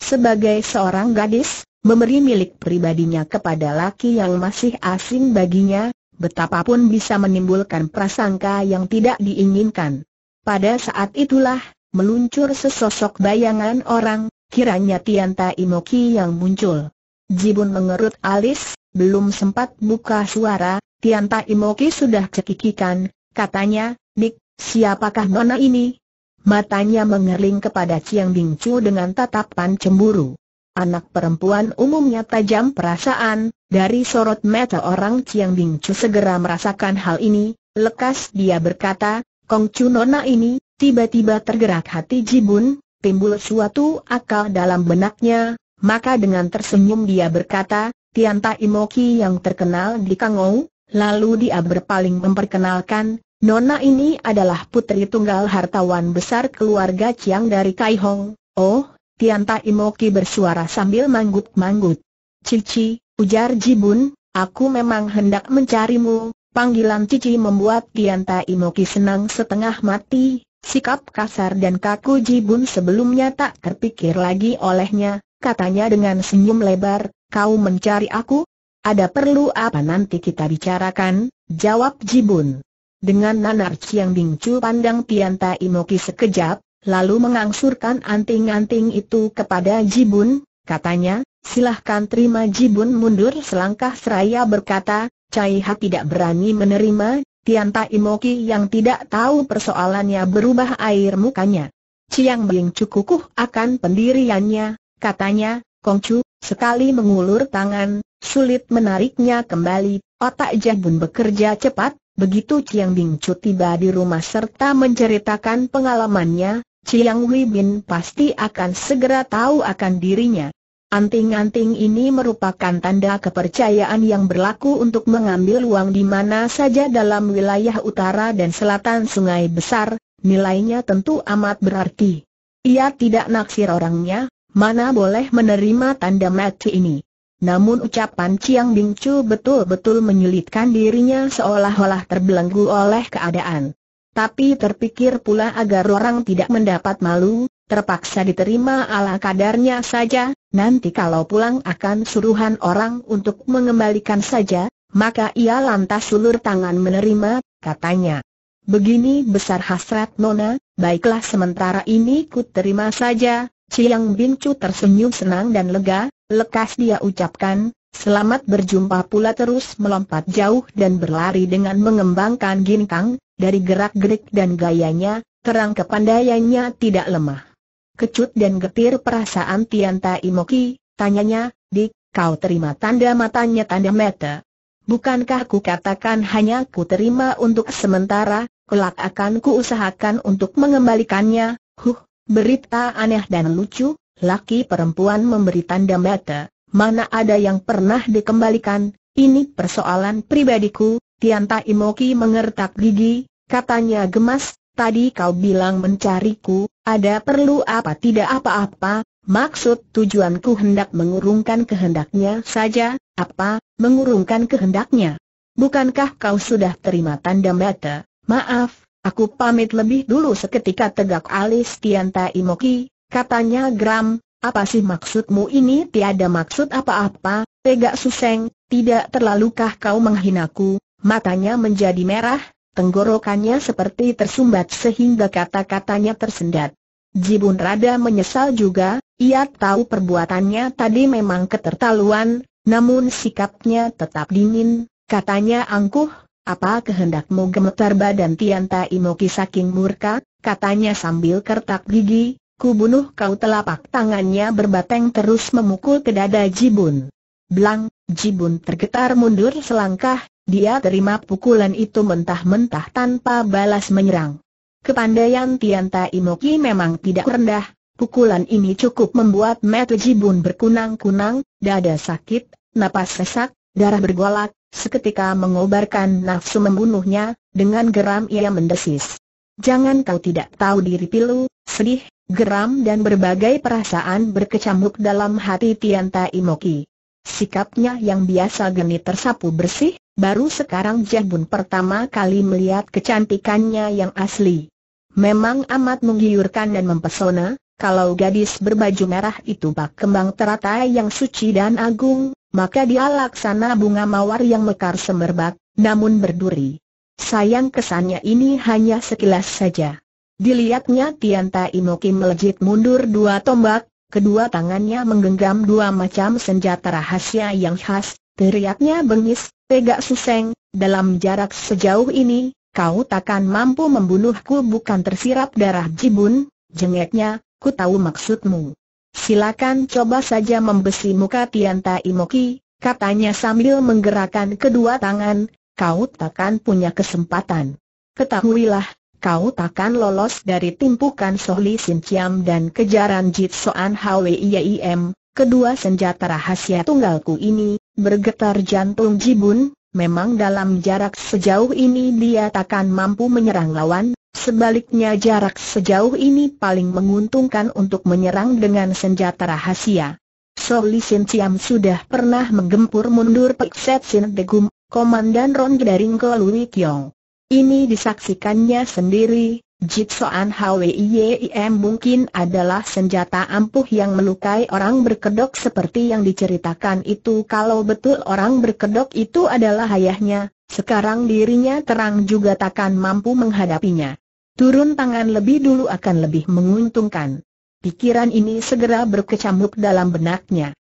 Sebagai seorang gadis, memberi milik pribadinya kepada laki yang masih asing baginya, betapapun bisa menimbulkan prasangka yang tidak diinginkan. Pada saat itulah, meluncur sesosok bayangan orang, kiranya Tianta Imoki yang muncul. Jibun mengerut alis, belum sempat buka suara, Tianta Imoki sudah cekikikan, katanya, Dik, siapakah nona ini? Matanya mengerling kepada Ciang Bingcu dengan tatapan cemburu. Anak perempuan umumnya tajam perasaan, dari sorot mata orang Chiang Bing Chu segera merasakan hal ini, lekas dia berkata, Kong Chu Nona ini, tiba-tiba tergerak hati Jibun, timbul suatu akal dalam benaknya, maka dengan tersenyum dia berkata, Tianta Imoki yang terkenal di Kangou, lalu dia berpaling memperkenalkan, Nona ini adalah putri tunggal hartawan besar keluarga Chiang dari Kai Hong. oh, Tianta Imoki bersuara sambil manggut-manggut. Cici, ujar Jibun, aku memang hendak mencarimu, panggilan Cici membuat Tianta Imoki senang setengah mati, sikap kasar dan kaku Jibun sebelumnya tak terpikir lagi olehnya, katanya dengan senyum lebar, kau mencari aku? Ada perlu apa nanti kita bicarakan, jawab Jibun. Dengan nanar yang Bingcu pandang Tianta Imoki sekejap, lalu mengangsurkan anting-anting itu kepada Jibun, katanya, Silahkan terima Jibun mundur selangkah seraya berkata, Cai Ha tidak berani menerima, Tian Tai Moki yang tidak tahu persoalannya berubah air mukanya. Ciang Bing cukukuh akan pendiriannya, katanya, Kongcu, sekali mengulur tangan, sulit menariknya kembali, otak Jibun bekerja cepat, begitu Ciang Bing Chu tiba di rumah serta menceritakan pengalamannya, Ciang Wibin pasti akan segera tahu akan dirinya. Anting-anting ini merupakan tanda kepercayaan yang berlaku untuk mengambil uang di mana saja dalam wilayah utara dan selatan sungai besar, nilainya tentu amat berarti. Ia tidak naksir orangnya, mana boleh menerima tanda mati ini. Namun ucapan Chiang Bing betul-betul menyulitkan dirinya seolah-olah terbelenggu oleh keadaan. Tapi terpikir pula agar orang tidak mendapat malu, terpaksa diterima ala kadarnya saja, nanti kalau pulang akan suruhan orang untuk mengembalikan saja, maka ia lantas ulur tangan menerima, katanya. Begini besar hasrat Nona, baiklah sementara ini ku terima saja, Ciang Bincu tersenyum senang dan lega, lekas dia ucapkan, Selamat berjumpa pula terus melompat jauh dan berlari dengan mengembangkan ginkang, dari gerak-gerik dan gayanya, terang kepandaiannya tidak lemah. Kecut dan getir perasaan Tianta Imoki, tanyanya, Dik, kau terima tanda matanya tanda mata. Bukankah ku katakan hanya ku terima untuk sementara, kelak akan ku usahakan untuk mengembalikannya, huh, berita aneh dan lucu, laki perempuan memberi tanda mata, mana ada yang pernah dikembalikan, ini persoalan pribadiku, Tianta Imoki mengertak gigi, katanya gemas, tadi kau bilang mencariku, ada perlu apa tidak apa-apa, maksud tujuanku hendak mengurungkan kehendaknya saja, apa, mengurungkan kehendaknya? Bukankah kau sudah terima tanda mata? Maaf, aku pamit lebih dulu seketika tegak alis Tianta Imoki, katanya gram. apa sih maksudmu ini tiada maksud apa-apa, Tegak Suseng, tidak terlalukah kau menghinaku, matanya menjadi merah, Tenggorokannya seperti tersumbat sehingga kata-katanya tersendat. Jibun rada menyesal juga, ia tahu perbuatannya tadi memang ketertaluan, namun sikapnya tetap dingin, katanya angkuh, apa kehendakmu gemetar badan Tianta Imoki saking murka, katanya sambil kertak gigi, ku bunuh kau telapak tangannya berbateng terus memukul ke dada Jibun. Blang, Jibun tergetar mundur selangkah, dia terima pukulan itu mentah-mentah tanpa balas menyerang. Kepandaian Tian Tai Moki memang tidak rendah, pukulan ini cukup membuat Mata Jibun berkunang-kunang, dada sakit, napas sesak, darah bergolak, seketika mengobarkan nafsu membunuhnya, dengan geram ia mendesis. Jangan kau tidak tahu diri pilu, sedih, geram dan berbagai perasaan berkecamuk dalam hati Tian Tai Moki. Sikapnya yang biasa genit tersapu bersih, baru sekarang Jabun pertama kali melihat kecantikannya yang asli. Memang amat menggiurkan dan mempesona, kalau gadis berbaju merah itu bak kembang teratai yang suci dan agung, maka dia laksana bunga mawar yang mekar semerbak, namun berduri. Sayang kesannya ini hanya sekilas saja. Dilihatnya Tianta Inoki melejit mundur dua tombak, Kedua tangannya menggenggam dua macam senjata rahasia yang khas, teriaknya bengis, Pegak Suseng, dalam jarak sejauh ini, kau takkan mampu membunuhku bukan tersirap darah jibun, jengeknya, ku tahu maksudmu. Silakan coba saja membesi muka Tianta Imoki, katanya sambil menggerakkan kedua tangan, kau takkan punya kesempatan. Ketahuilah, kau takkan lolos dari timpukan Sohli Sin Chiam dan kejaran Jit Soan HWIIM, kedua senjata rahasia tunggalku ini, bergetar jantung Jibun, memang dalam jarak sejauh ini dia takkan mampu menyerang lawan, sebaliknya jarak sejauh ini paling menguntungkan untuk menyerang dengan senjata rahasia. Sohli Sin Chiam sudah pernah menggempur mundur Set Sin Degum, Komandan Ron Garing ke Lui Kiong. Ini disaksikannya sendiri, Jitsoan HWIYIM mungkin adalah senjata ampuh yang melukai orang berkedok seperti yang diceritakan itu kalau betul orang berkedok itu adalah ayahnya, sekarang dirinya terang juga takkan mampu menghadapinya. Turun tangan lebih dulu akan lebih menguntungkan. Pikiran ini segera berkecamuk dalam benaknya.